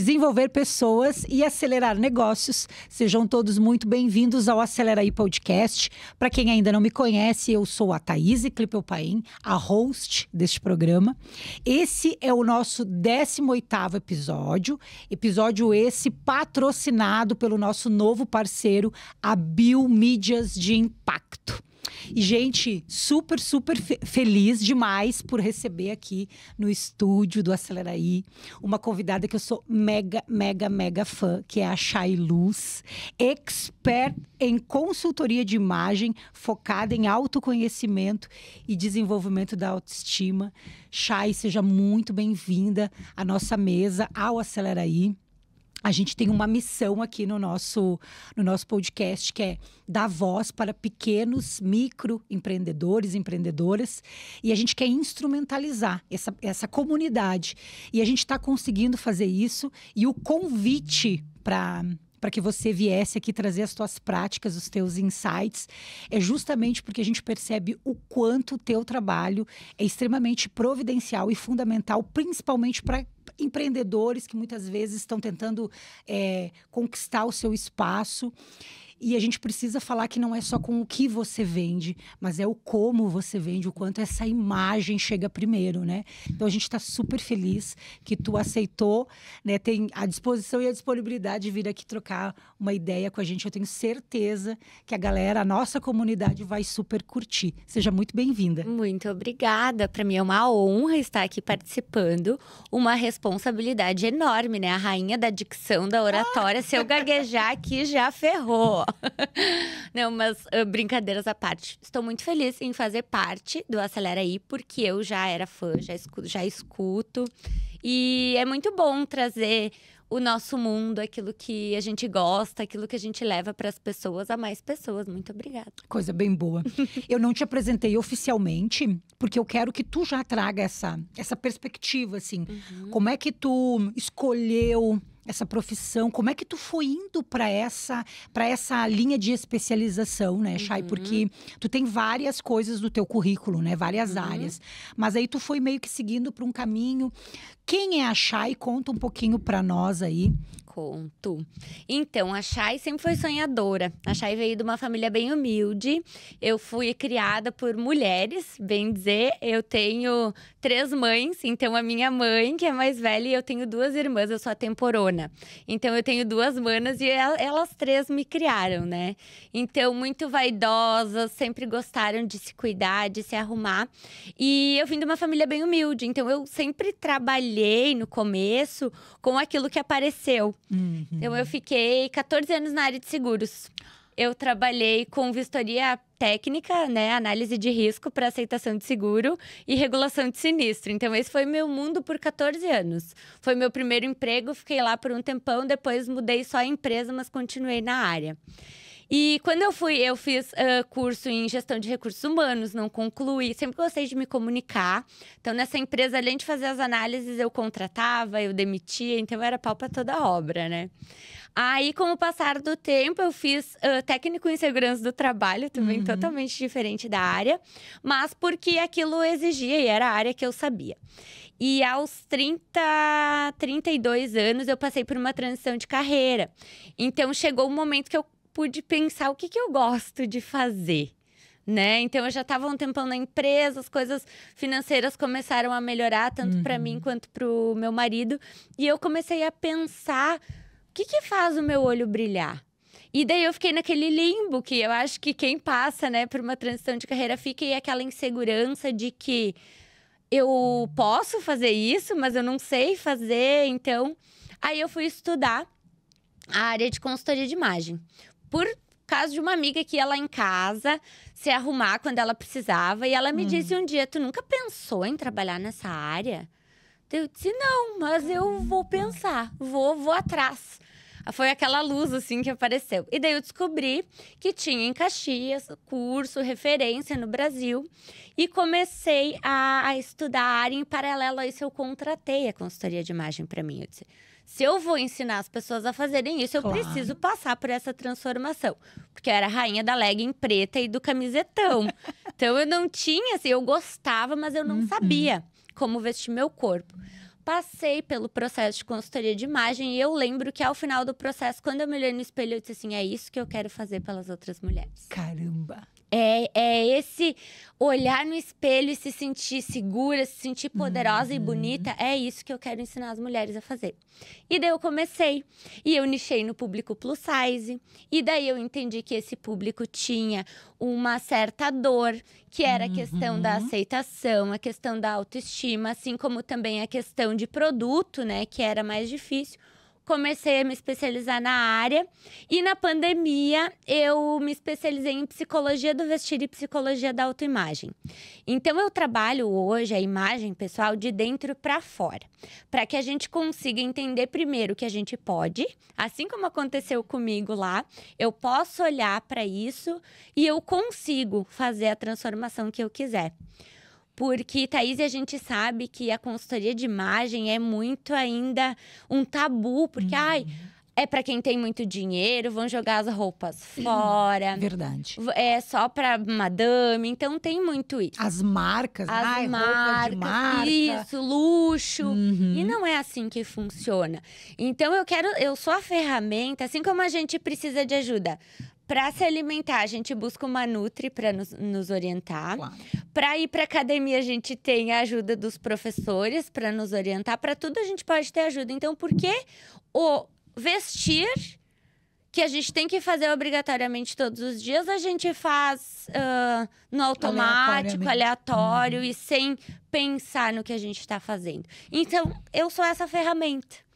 desenvolver pessoas e acelerar negócios. Sejam todos muito bem-vindos ao Acelera aí Podcast. Para quem ainda não me conhece, eu sou a Thaís Clipelpaim, a host deste programa. Esse é o nosso 18º episódio, episódio esse patrocinado pelo nosso novo parceiro, a Bill Mídias de Impacto. E, gente, super, super fe feliz demais por receber aqui no estúdio do Aceleraí uma convidada que eu sou mega, mega, mega fã, que é a Chay Luz, expert em consultoria de imagem, focada em autoconhecimento e desenvolvimento da autoestima. Chay, seja muito bem-vinda à nossa mesa, ao Aceleraí a gente tem uma missão aqui no nosso, no nosso podcast, que é dar voz para pequenos, microempreendedores, empreendedoras, e a gente quer instrumentalizar essa, essa comunidade. E a gente está conseguindo fazer isso, e o convite para para que você viesse aqui trazer as tuas práticas, os teus insights, é justamente porque a gente percebe o quanto o teu trabalho é extremamente providencial e fundamental, principalmente para empreendedores que muitas vezes estão tentando é, conquistar o seu espaço. E a gente precisa falar que não é só com o que você vende, mas é o como você vende, o quanto essa imagem chega primeiro, né? Então a gente está super feliz que tu aceitou, né? Tem a disposição e a disponibilidade de vir aqui trocar uma ideia com a gente. Eu tenho certeza que a galera, a nossa comunidade, vai super curtir. Seja muito bem-vinda. Muito obrigada. Para mim é uma honra estar aqui participando. Uma responsabilidade enorme, né? A rainha da dicção, da oratória. seu Se eu gaguejar aqui, já ferrou. Não, mas ah, brincadeiras à parte. Estou muito feliz em fazer parte do Acelera aí, porque eu já era fã, já escuto, já escuto. E é muito bom trazer o nosso mundo, aquilo que a gente gosta, aquilo que a gente leva para as pessoas, a mais pessoas. Muito obrigada. Coisa bem boa. eu não te apresentei oficialmente, porque eu quero que tu já traga essa, essa perspectiva, assim. Uhum. Como é que tu escolheu essa profissão? Como é que tu foi indo para essa para essa linha de especialização, né, Chay? Uhum. Porque tu tem várias coisas no teu currículo, né? Várias uhum. áreas. Mas aí tu foi meio que seguindo para um caminho quem é a Chay? Conta um pouquinho para nós aí. Conto. Então, a Chay sempre foi sonhadora. A Chay veio de uma família bem humilde. Eu fui criada por mulheres, bem dizer. Eu tenho três mães. Então, a minha mãe, que é mais velha, e eu tenho duas irmãs. Eu sou a temporona. Então, eu tenho duas manas e é, elas três me criaram, né? Então, muito vaidosas, sempre gostaram de se cuidar, de se arrumar. E eu vim de uma família bem humilde. Então, eu sempre trabalhei trabalhei no começo com aquilo que apareceu. Uhum. Então, eu fiquei 14 anos na área de seguros. Eu trabalhei com vistoria técnica, né, análise de risco para aceitação de seguro e regulação de sinistro. Então esse foi meu mundo por 14 anos. Foi meu primeiro emprego, fiquei lá por um tempão, depois mudei só a empresa, mas continuei na área. E quando eu fui, eu fiz uh, curso em gestão de recursos humanos, não concluí. Sempre gostei de me comunicar. Então, nessa empresa, além de fazer as análises, eu contratava, eu demitia, então eu era pau pra toda obra, né? Aí, com o passar do tempo, eu fiz uh, técnico em segurança do trabalho, também uhum. totalmente diferente da área, mas porque aquilo exigia e era a área que eu sabia. E aos 30, 32 anos, eu passei por uma transição de carreira. Então, chegou o um momento que eu pude pensar o que, que eu gosto de fazer. Né? Então eu já estava um tempão na empresa, as coisas financeiras começaram a melhorar tanto uhum. para mim quanto para o meu marido, e eu comecei a pensar o que, que faz o meu olho brilhar. E daí eu fiquei naquele limbo que eu acho que quem passa, né, por uma transição de carreira fica e aquela insegurança de que eu posso fazer isso, mas eu não sei fazer, então aí eu fui estudar a área de consultoria de imagem por caso de uma amiga que ia lá em casa se arrumar quando ela precisava. E ela me hum. disse um dia: Tu nunca pensou em trabalhar nessa área? Eu disse: Não, mas eu vou pensar, vou, vou atrás. Ah, foi aquela luz assim que apareceu. E daí eu descobri que tinha em Caxias curso, referência no Brasil. E comecei a, a estudar Em paralelo a isso, eu contratei a consultoria de imagem para mim. Eu disse: se eu vou ensinar as pessoas a fazerem isso, eu claro. preciso passar por essa transformação. Porque eu era rainha da legging preta e do camisetão. então eu não tinha, assim, eu gostava, mas eu não uhum. sabia como vestir meu corpo. Passei pelo processo de consultoria de imagem e eu lembro que ao final do processo, quando eu me olhei no espelho, eu disse assim: é isso que eu quero fazer pelas outras mulheres. Caramba! É, é esse olhar no espelho e se sentir segura, se sentir poderosa uhum. e bonita, uhum. é isso que eu quero ensinar as mulheres a fazer. E daí eu comecei, e eu nichei no público plus size, e daí eu entendi que esse público tinha uma certa dor, que era a questão uhum. da aceitação, a questão da autoestima, assim como também a questão de produto, né, que era mais difícil comecei a me especializar na área. E na pandemia, eu me especializei em psicologia do vestir e psicologia da autoimagem. Então, eu trabalho hoje a imagem pessoal de dentro para fora, para que a gente consiga entender primeiro que a gente pode, assim como aconteceu comigo lá, eu posso olhar para isso e eu consigo fazer a transformação que eu quiser. Porque, Thaís, a gente sabe que a consultoria de imagem é muito ainda um tabu, porque, uhum. ai é para quem tem muito dinheiro, vão jogar as roupas fora. Verdade. É só para madame, então tem muito isso. As marcas, as ai, marcas, marca. isso, luxo. Uhum. E não é assim que funciona. Então eu quero, eu sou a ferramenta, assim como a gente precisa de ajuda para se alimentar, a gente busca uma Nutri para nos, nos, orientar. Claro. Para ir para academia, a gente tem a ajuda dos professores para nos orientar. Para tudo, a gente pode ter ajuda. Então, por que o vestir, que a gente tem que fazer obrigatoriamente todos os dias, a gente faz uh, no automático, aleatório hum. e sem pensar no que a gente está fazendo? Então, eu sou essa ferramenta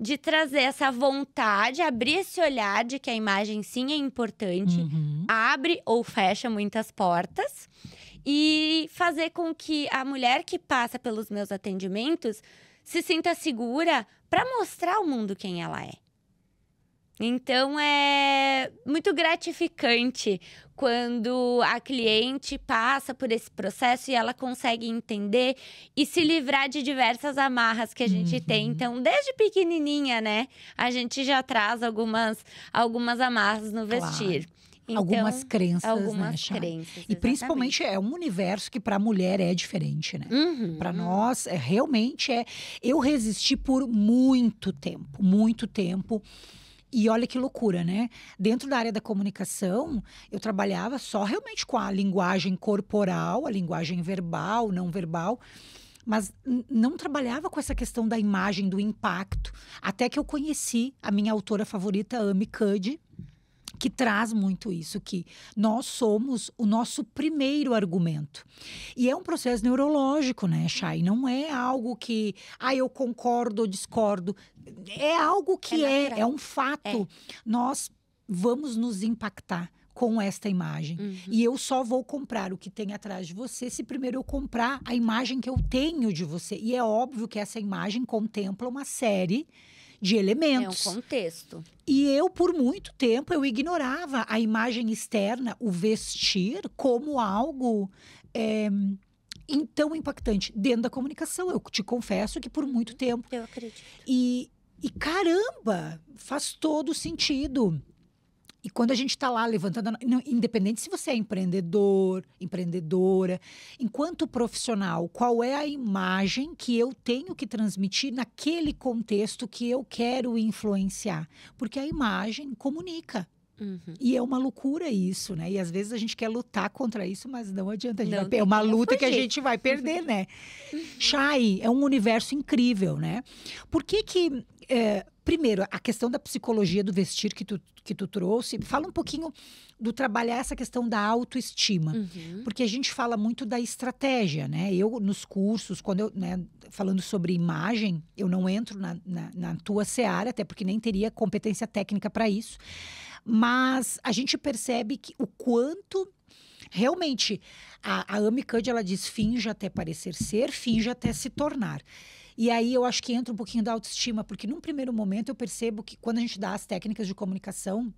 de trazer essa vontade, abrir esse olhar de que a imagem sim é importante, uhum. abre ou fecha muitas portas e fazer com que a mulher que passa pelos meus atendimentos se sinta segura para mostrar ao mundo quem ela é. Então é muito gratificante quando a cliente passa por esse processo e ela consegue entender e se livrar de diversas amarras que a gente uhum. tem. Então, desde pequenininha, né, a gente já traz algumas algumas amarras no vestir. Claro. Então, algumas crenças, né, algumas né, crenças, E exatamente. principalmente é um universo que para a mulher é diferente, né? Uhum, para uhum. nós é, realmente é. Eu resisti por muito tempo, muito tempo. E olha que loucura, né? Dentro da área da comunicação, eu trabalhava só realmente com a linguagem corporal, a linguagem verbal, não verbal, mas não trabalhava com essa questão da imagem, do impacto. Até que eu conheci a minha autora favorita, Amy Cuddy, que traz muito isso, que nós somos o nosso primeiro argumento. E é um processo neurológico, né, Chay? Não é algo que, ah, eu concordo ou discordo. É algo que é, é, é, um fato. É. Nós vamos nos impactar com esta imagem. Uhum. E eu só vou comprar o que tem atrás de você se primeiro eu comprar a imagem que eu tenho de você. E é óbvio que essa imagem contempla uma série de elementos. É um contexto. E eu, por muito tempo, eu ignorava a imagem externa, o vestir, como algo. É, então impactante dentro da comunicação. Eu te confesso que por muito uhum. tempo. Eu acredito. E, e caramba, faz todo sentido. E quando a gente está lá levantando, independente se você é empreendedor, empreendedora, enquanto profissional, qual é a imagem que eu tenho que transmitir naquele contexto que eu quero influenciar? Porque a imagem comunica. Uhum. E é uma loucura isso, né? E às vezes a gente quer lutar contra isso, mas não adianta. Não, vai... é uma luta que a gente vai perder, né? Uhum. Chai é um universo incrível, né? Por que que é, primeiro, a questão da psicologia do vestir que tu, que tu trouxe. Fala um pouquinho do trabalhar essa questão da autoestima. Uhum. Porque a gente fala muito da estratégia, né? Eu, nos cursos, quando eu, né, falando sobre imagem, eu não entro na, na, na tua seara, até porque nem teria competência técnica para isso. Mas a gente percebe que o quanto realmente a, a Ami ela diz finja até parecer ser, finja até se tornar. E aí eu acho que entra um pouquinho da autoestima, porque num primeiro momento eu percebo que quando a gente dá as técnicas de comunicação,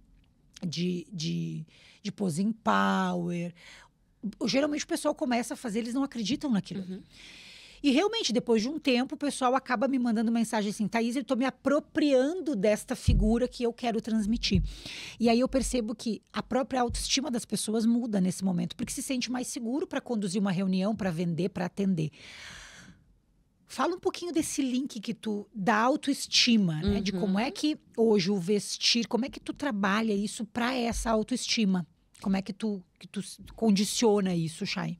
de, de, de posing power, geralmente o pessoal começa a fazer, eles não acreditam naquilo. Uhum. E realmente, depois de um tempo, o pessoal acaba me mandando mensagem assim: Thaís, eu estou me apropriando desta figura que eu quero transmitir. E aí eu percebo que a própria autoestima das pessoas muda nesse momento, porque se sente mais seguro para conduzir uma reunião, para vender, para atender. Fala um pouquinho desse link que tu da autoestima, né? Uhum. De como é uhum. que hoje o vestir, como é que tu trabalha isso para essa autoestima? Como é que tu, que tu condiciona isso, Chay?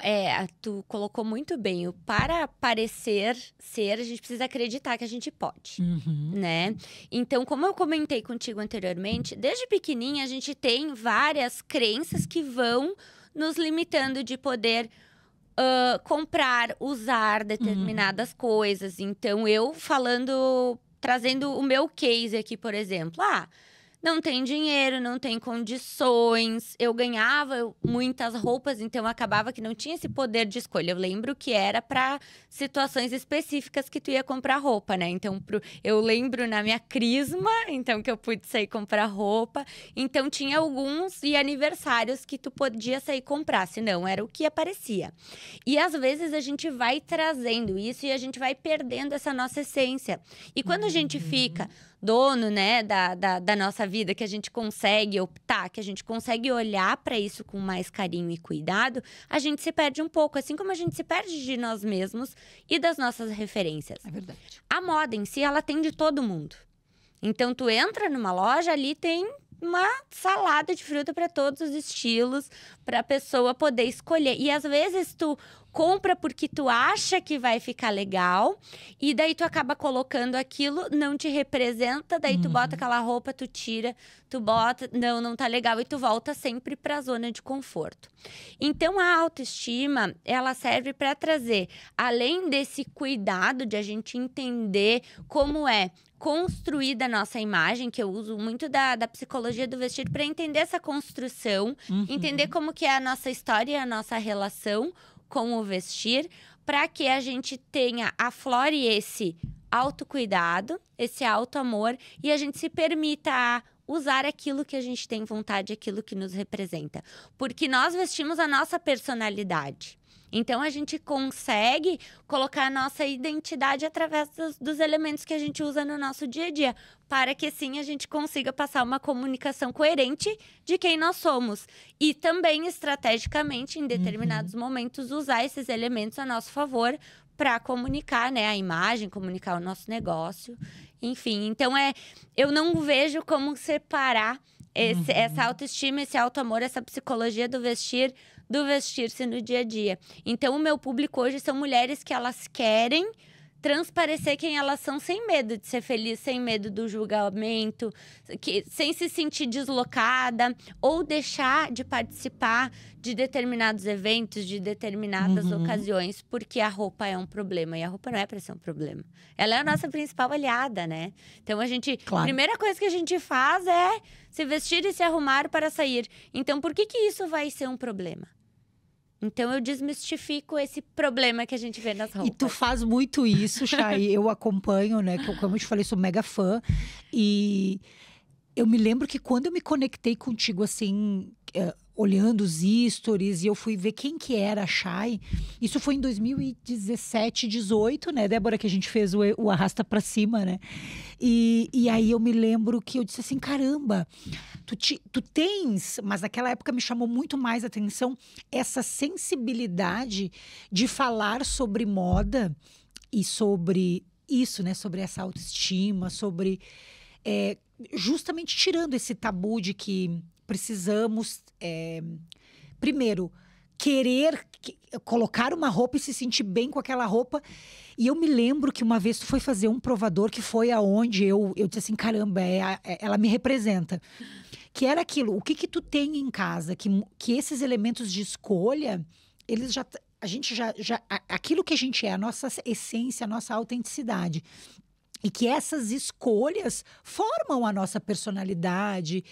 É, tu colocou muito bem. O para parecer ser, a gente precisa acreditar que a gente pode, uhum. né? Então, como eu comentei contigo anteriormente, desde pequenininha a gente tem várias crenças que vão nos limitando de poder uh, comprar, usar determinadas uhum. coisas. Então, eu falando, trazendo o meu case aqui, por exemplo. Ah, não tem dinheiro, não tem condições. Eu ganhava muitas roupas, então acabava que não tinha esse poder de escolha. Eu lembro que era para situações específicas que tu ia comprar roupa, né? Então, pro... eu lembro na minha crisma, então que eu pude sair comprar roupa. Então tinha alguns e aniversários que tu podia sair comprar, senão era o que aparecia. E às vezes a gente vai trazendo isso e a gente vai perdendo essa nossa essência. E quando a gente uhum. fica dono, né, da, da, da nossa vida, que a gente consegue optar, que a gente consegue olhar para isso com mais carinho e cuidado, a gente se perde um pouco, assim como a gente se perde de nós mesmos e das nossas referências. É verdade. A moda em si, ela tem de todo mundo. Então tu entra numa loja, ali tem uma salada de fruta para todos os estilos, para a pessoa poder escolher. E às vezes tu compra porque tu acha que vai ficar legal e daí tu acaba colocando aquilo, não te representa, daí uhum. tu bota uhum. aquela roupa, tu tira, tu bota, não, não tá legal e tu volta sempre para a zona de conforto. Então a autoestima, ela serve para trazer além desse cuidado de a gente entender como é construída a nossa imagem, que eu uso muito da, da psicologia do vestir para entender essa construção, uhum. entender como que é a nossa história, a nossa relação como vestir, para que a gente tenha aflore esse autocuidado, esse amor e a gente se permita usar aquilo que a gente tem vontade, aquilo que nos representa, porque nós vestimos a nossa personalidade. Então a gente consegue colocar a nossa identidade através dos, dos elementos que a gente usa no nosso dia a dia, para que sim a gente consiga passar uma comunicação coerente de quem nós somos. E também estrategicamente, em determinados uhum. momentos, usar esses elementos a nosso favor para comunicar, né, a imagem, comunicar o nosso negócio, enfim. Então é, eu não vejo como separar esse, uhum. essa autoestima, esse autoamor, essa psicologia do vestir do vestir-se no dia a dia. Então, o meu público hoje são mulheres que elas querem transparecer quem elas são sem medo de ser feliz, sem medo do julgamento, que, sem se sentir deslocada ou deixar de participar de determinados eventos, de determinadas uhum. ocasiões, porque a roupa é um problema e a roupa não é para ser um problema. Ela é a nossa principal aliada, né? Então a gente, claro. a primeira coisa que a gente faz é se vestir e se arrumar para sair. Então por que que isso vai ser um problema? Então eu desmistifico esse problema que a gente vê nas roupas. E tu faz muito isso, Chay. eu acompanho, né? Que eu, como eu te falei, sou mega fã. E eu me lembro que quando eu me conectei contigo, assim, eh, olhando os stories e eu fui ver quem que era a Shai. Isso foi em 2017, 18, né, Débora, que a gente fez o, o Arrasta para Cima, né? E, e aí eu me lembro que eu disse assim, caramba, tu, te, tu tens, mas naquela época me chamou muito mais atenção essa sensibilidade de falar sobre moda e sobre isso, né, sobre essa autoestima, sobre... É, justamente tirando esse tabu de que precisamos, é, primeiro, querer colocar uma roupa e se sentir bem com aquela roupa. E eu me lembro que uma vez tu foi fazer um provador que foi aonde eu, eu disse assim, caramba, é é, ela me representa. Que era aquilo, o que que tu tem em casa? Que, que esses elementos de escolha, eles já, a gente já, já, aquilo que a gente é, a nossa essência, a nossa autenticidade e que essas escolhas formam a nossa personalidade,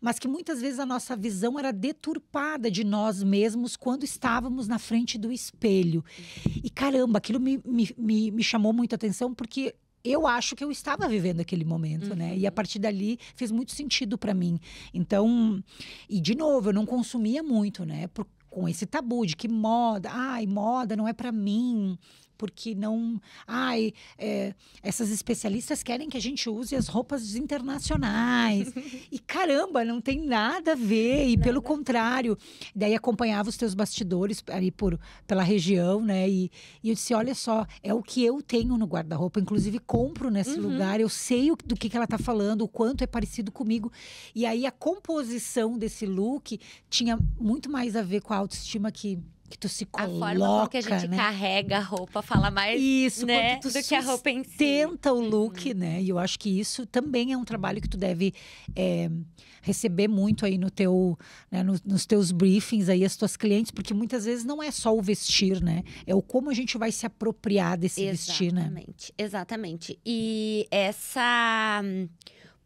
mas que muitas vezes a nossa visão era deturpada de nós mesmos quando estávamos na frente do espelho. E caramba, aquilo me, me, me, me chamou muito a atenção porque eu acho que eu estava vivendo aquele momento, uhum. né? E a uhum. partir dali fez muito sentido para mim. Então, e de novo, eu não consumia muito, né? Por, com esse tabu de que moda, ai, moda não é para mim, porque não. Ai, é, essas especialistas querem que a gente use as roupas internacionais. e caramba, não tem nada a ver. E nada. pelo contrário, daí acompanhava os teus bastidores ali por, pela região, né? E, e eu disse: olha só, é o que eu tenho no guarda-roupa. Inclusive, compro nesse uhum. lugar, eu sei o, do que, que ela tá falando, o quanto é parecido comigo. E aí a composição desse look tinha muito mais a ver com a autoestima que que tu se coloca, A forma que a gente né? carrega a roupa fala mais isso, né, tu do que a roupa em si. Tenta o look, uhum. né? E eu acho que isso também é um trabalho que tu deve é, receber muito aí no teu, né, nos, nos teus briefings aí as tuas clientes, porque muitas vezes não é só o vestir, né? É o como a gente vai se apropriar desse exatamente, vestir, né? Exatamente, exatamente. E essa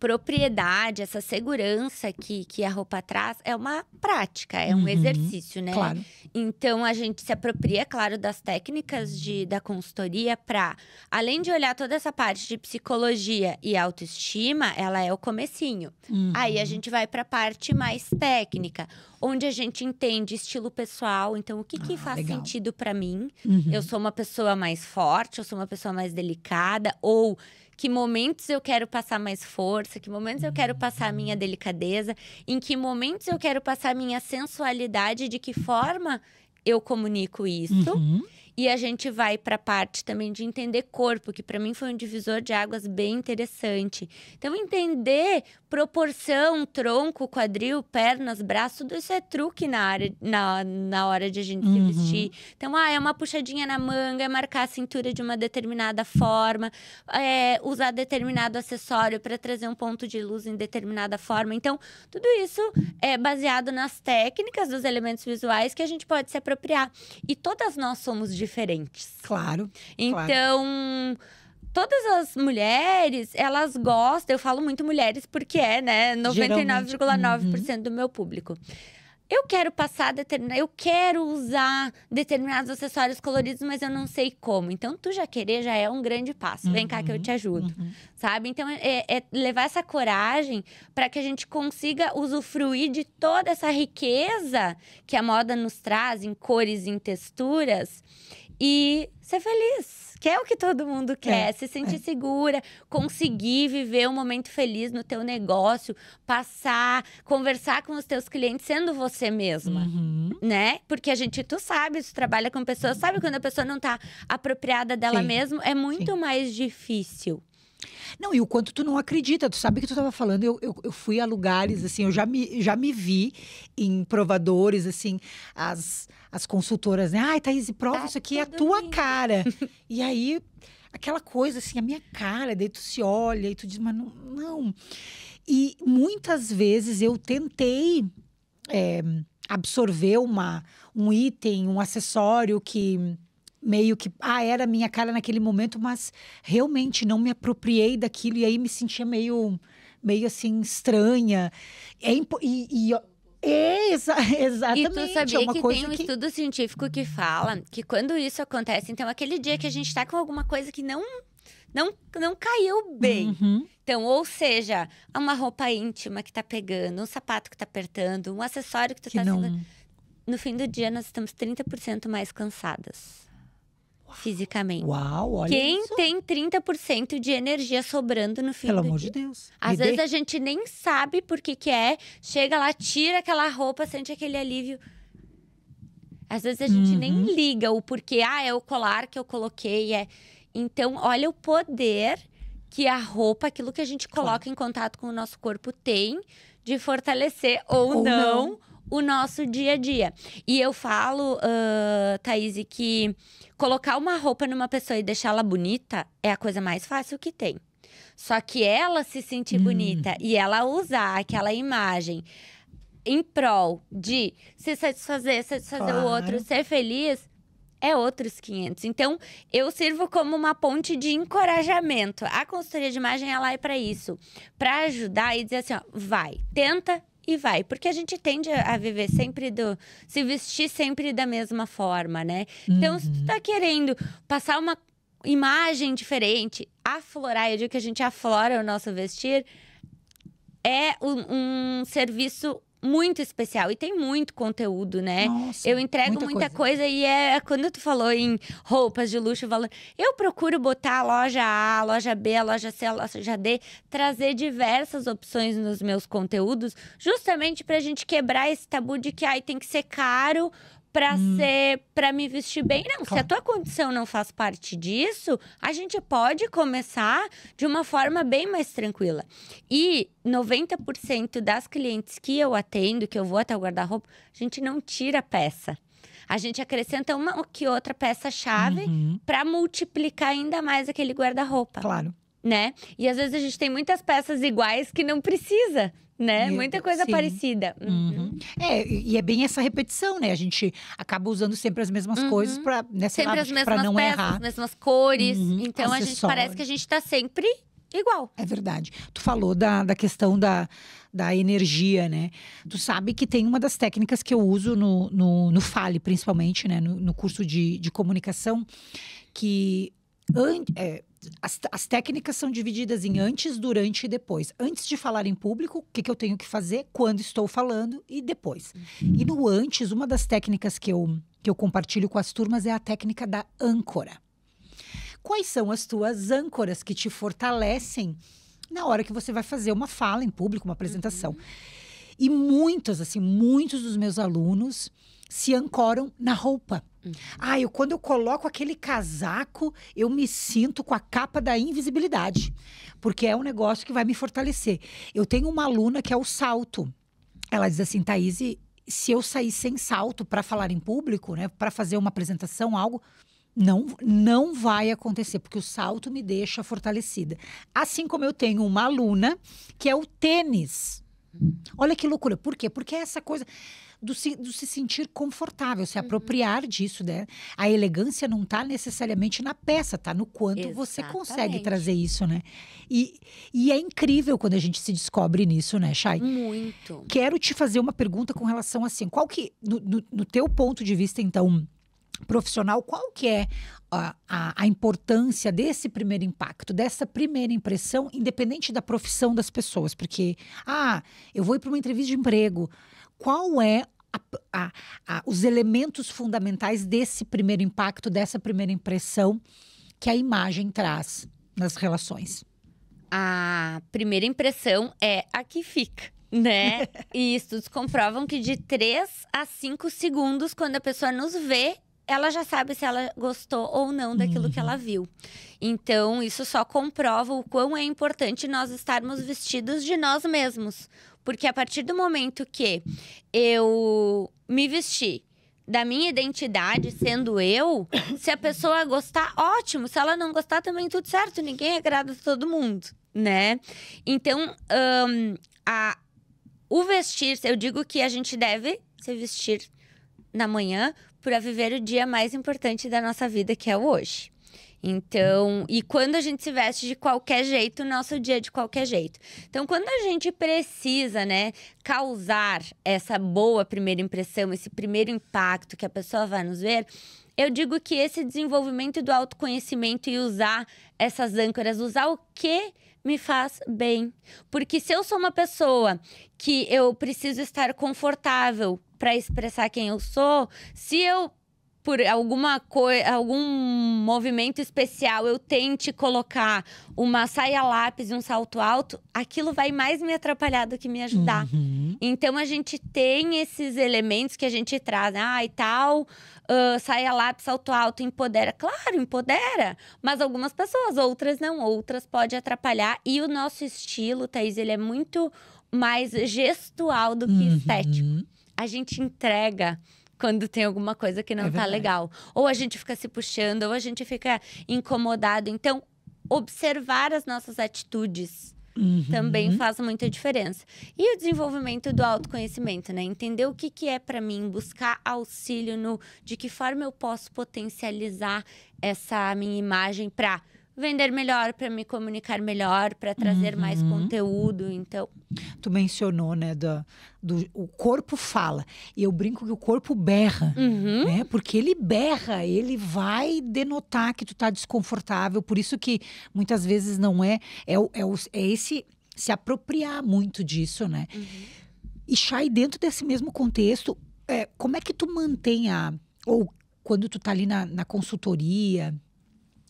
propriedade, essa segurança que, que a roupa traz, é uma prática, é um uhum, exercício, né? Claro. Então a gente se apropria, claro, das técnicas de, da consultoria para, além de olhar toda essa parte de psicologia e autoestima, ela é o comecinho. Uhum. Aí a uhum. gente vai para a parte mais técnica, onde a gente entende estilo pessoal, então o que, que ah, faz legal. sentido para mim? Uhum. Eu sou uma pessoa mais forte, eu sou uma pessoa mais delicada ou que momentos eu quero passar mais força, que momentos eu quero passar a minha delicadeza, em que momentos eu quero passar a minha sensualidade, de que forma eu comunico isso. Uhum. E a gente vai para a parte também de entender corpo, que para mim foi um divisor de águas bem interessante. Então, entender proporção, tronco, quadril, pernas, braço, tudo isso é truque na, área, na, na hora de a gente uhum. se vestir. Então, ah, é uma puxadinha na manga, é marcar a cintura de uma determinada forma, é usar determinado acessório para trazer um ponto de luz em determinada forma. Então, tudo isso é baseado nas técnicas dos elementos visuais que a gente pode se apropriar. E todas nós somos diferentes. Claro. Então. Claro todas as mulheres, elas gostam, eu falo muito mulheres porque é, né, 99,9% uhum. do meu público eu quero passar determinado, eu quero usar determinados acessórios coloridos, mas eu não sei como. Então, tu já querer já é um grande passo. Vem cá que eu uhum, te ajudo, uhum. sabe? Então, é, é, é levar essa coragem para que a gente consiga usufruir de toda essa riqueza que a moda nos traz em cores, em texturas e ser feliz, que é o que todo mundo quer, é, se sentir é. segura, conseguir viver um momento feliz no teu negócio, passar, conversar com os teus clientes sendo você mesma, uhum. né? Porque a gente, tu sabe, tu trabalha com pessoas, sabe quando a pessoa não tá apropriada dela Sim. mesma, é muito Sim. mais difícil. Não, e o quanto tu não acredita, tu sabe que tu estava falando, eu, eu, eu, fui a lugares, uhum. assim, eu já me, já me vi em provadores, assim, as, as consultoras, né? Ai, Thaís, prova tá isso aqui, é a tua lindo. cara. e aí, aquela coisa, assim, a minha cara, daí tu se olha e tu diz, mas não. não. E muitas vezes eu tentei é, absorver uma, um item, um acessório que meio que, ah, era minha cara naquele momento, mas realmente não me apropriei daquilo e aí me sentia meio, meio assim, estranha. É e, e, é, exa exatamente. E tu é sabia é que tem um que... estudo científico que fala que quando isso acontece, então aquele dia que a gente tá com alguma coisa que não não, não caiu bem. Uhum. Então, ou seja, uma roupa íntima que tá pegando, um sapato que tá apertando, um acessório que tu que tá não... Sendo... No fim do dia, nós estamos 30% mais cansadas fisicamente. Uau, olha Quem isso. tem 30% de energia sobrando no fim Pelo amor dia. de Deus. Às Me vezes dê. a gente nem sabe por que que é. Chega lá, tira aquela roupa, sente aquele alívio. Às vezes a gente uhum. nem liga o porquê. Ah, é o colar que eu coloquei. É... Então, olha o poder que a roupa, aquilo que a gente coloca claro. em contato com o nosso corpo, tem de fortalecer ou, ou não, não o nosso dia a dia. E eu falo, uh, Thaís, que colocar uma roupa numa pessoa e deixá-la bonita é a coisa mais fácil que tem. Só que ela se sentir hum. bonita e ela usar aquela imagem em prol de se satisfazer, satisfazer claro. o outro, ser feliz, é outros 500. Então, eu sirvo como uma ponte de encorajamento. A consultoria de imagem ela é para isso, para ajudar e dizer assim, ó, vai, tenta, e vai. Porque a gente tende a viver sempre do. se vestir sempre da mesma forma, né? Uhum. Então, se tu tá uhum. querendo passar uma imagem diferente, aflorar, eu digo que a gente aflora o nosso vestir, é um, um serviço muito especial e tem muito conteúdo, né? Nossa, eu entrego muita, muita coisa. coisa. e é, é quando tu falou em roupas de luxo, valor, eu procuro botar a loja A, a loja B, a loja C, a loja D, trazer diversas opções nos meus conteúdos, justamente pra gente quebrar esse tabu de que ai tem que ser caro para hum. ser para me vestir bem. Não, claro. se a tua condição não faz parte disso, a gente pode começar de uma forma bem mais tranquila. E 90% das clientes que eu atendo, que eu vou até o guarda-roupa, a gente não tira peça. A gente acrescenta uma que outra peça-chave uhum. para multiplicar ainda mais aquele guarda-roupa. Claro né? E às vezes a gente tem muitas peças iguais que não precisa, né? Muita coisa sim. parecida. Uhum. uhum. É, e é bem essa repetição, né? A gente acaba usando sempre as mesmas uhum. coisas para né, sempre lá, as mesmas não peças, errar. as mesmas cores. Uhum. Então Acessório. a gente parece que a gente está sempre igual. É verdade. Tu falou da, da questão da, da energia, né? Tu sabe que tem uma das técnicas que eu uso no, no, no Fale, principalmente, né? No, no curso de, de comunicação, que é, as, as, técnicas são divididas em antes, durante e depois. Antes de falar em público, o que, que eu tenho que fazer, quando estou falando e depois. Uhum. E no antes, uma das técnicas que eu, que eu compartilho com as turmas é a técnica da âncora. Quais são as tuas âncoras que te fortalecem na hora que você vai fazer uma fala em público, uma apresentação? Uhum. E muitos, assim, muitos dos meus alunos se ancoram na roupa. Uhum. Ah, eu, quando eu coloco aquele casaco, eu me sinto com a capa da invisibilidade, porque é um negócio que vai me fortalecer. Eu tenho uma aluna que é o salto. Ela diz assim, Thaís, se eu sair sem salto para falar em público, né, para fazer uma apresentação, algo, não, não vai acontecer, porque o salto me deixa fortalecida. Assim como eu tenho uma aluna que é o tênis. Olha que loucura. Por quê? Porque essa coisa do se, do se sentir confortável, se uhum. apropriar disso, né? A elegância não está necessariamente na peça, tá no quanto Exatamente. você consegue trazer isso, né? E, e é incrível quando a gente se descobre nisso, né, Chay? Muito. Quero te fazer uma pergunta com relação assim, qual que, no, no, no teu ponto de vista, então, profissional, qual que é a, a, a, importância desse primeiro impacto, dessa primeira impressão, independente da profissão das pessoas? Porque, ah, eu vou ir para uma entrevista de emprego, qual é a, a, a, os elementos fundamentais desse primeiro impacto, dessa primeira impressão que a imagem traz nas relações? A primeira impressão é a que fica né? e estudos comprovam que de 3 a 5 segundos, quando a pessoa nos vê, ela já sabe se ela gostou ou não daquilo uhum. que ela uhum. viu. Então, isso só comprova o quão é importante nós estarmos vestidos de nós mesmos. Porque a partir do momento que eu me vesti da minha identidade sendo eu, se a pessoa gostar, ótimo. Se ela não gostar, também tudo certo. Ninguém agrada todo mundo, né? Então, um, a, o vestir, eu digo que a gente deve se vestir na manhã, para viver o dia mais importante da nossa vida, que é o hoje. Então, e quando a gente se veste de qualquer jeito, o nosso dia é de qualquer jeito. Então, quando a gente precisa, né, causar essa boa primeira impressão, esse primeiro impacto que a pessoa vai nos ver, eu digo que esse desenvolvimento do autoconhecimento e usar essas âncoras, usar o que me faz bem. Porque se eu sou uma pessoa que eu preciso estar confortável para expressar quem eu sou, se eu por alguma coisa, algum movimento especial eu tente colocar uma saia lápis e um salto alto, aquilo vai mais me atrapalhar do que me ajudar. Uhum. Então a gente tem esses elementos que a gente traz, ah, e tal, uh, saia lápis, salto alto, empodera. Claro, empodera, mas algumas pessoas, outras não, outras pode atrapalhar. E o nosso estilo, Thaís, ele é muito mais gestual do que uhum. estético a gente entrega quando tem alguma coisa que não é tá legal. Ou a gente fica se puxando, ou a gente fica incomodado. Então, observar as nossas atitudes. Uhum. Também faz muita diferença. E o desenvolvimento do autoconhecimento, né? Entender o que, que é para mim, buscar auxílio no de que forma eu posso potencializar essa minha imagem para vender melhor, para me comunicar melhor, para trazer uhum. mais conteúdo. Então, tu mencionou, né, do, do o corpo fala. E eu brinco que o corpo berra, uhum. né? Porque ele berra, ele vai denotar que tu tá desconfortável. Por isso que muitas vezes não é é, é, é esse se apropriar muito disso, né? Uhum. E Chay, dentro desse mesmo contexto, é, como é que tu mantém a ou quando tu tá ali na, na consultoria,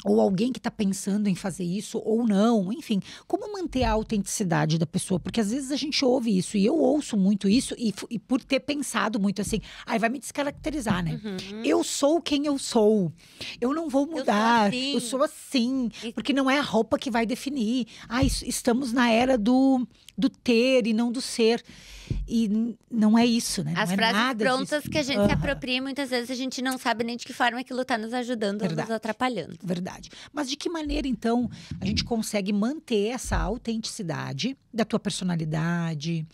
ou alguém que está pensando em fazer isso ou não, enfim, como manter a autenticidade da pessoa, porque às vezes a gente ouve isso e eu ouço muito isso e, e por ter pensado muito assim, aí vai me descaracterizar, né? Uhum. Eu sou quem eu sou, eu não vou mudar, eu sou assim, eu sou assim porque não é a roupa que vai definir. Ah, isso, estamos na era do do ter e não do ser. E não é isso, né? As é frases prontas disso. que a gente uhum. se apropria, muitas vezes a gente não sabe nem de que forma aquilo está nos ajudando Verdade. ou nos atrapalhando. Verdade. Mas de que maneira, então, a gente consegue manter essa autenticidade da tua personalidade,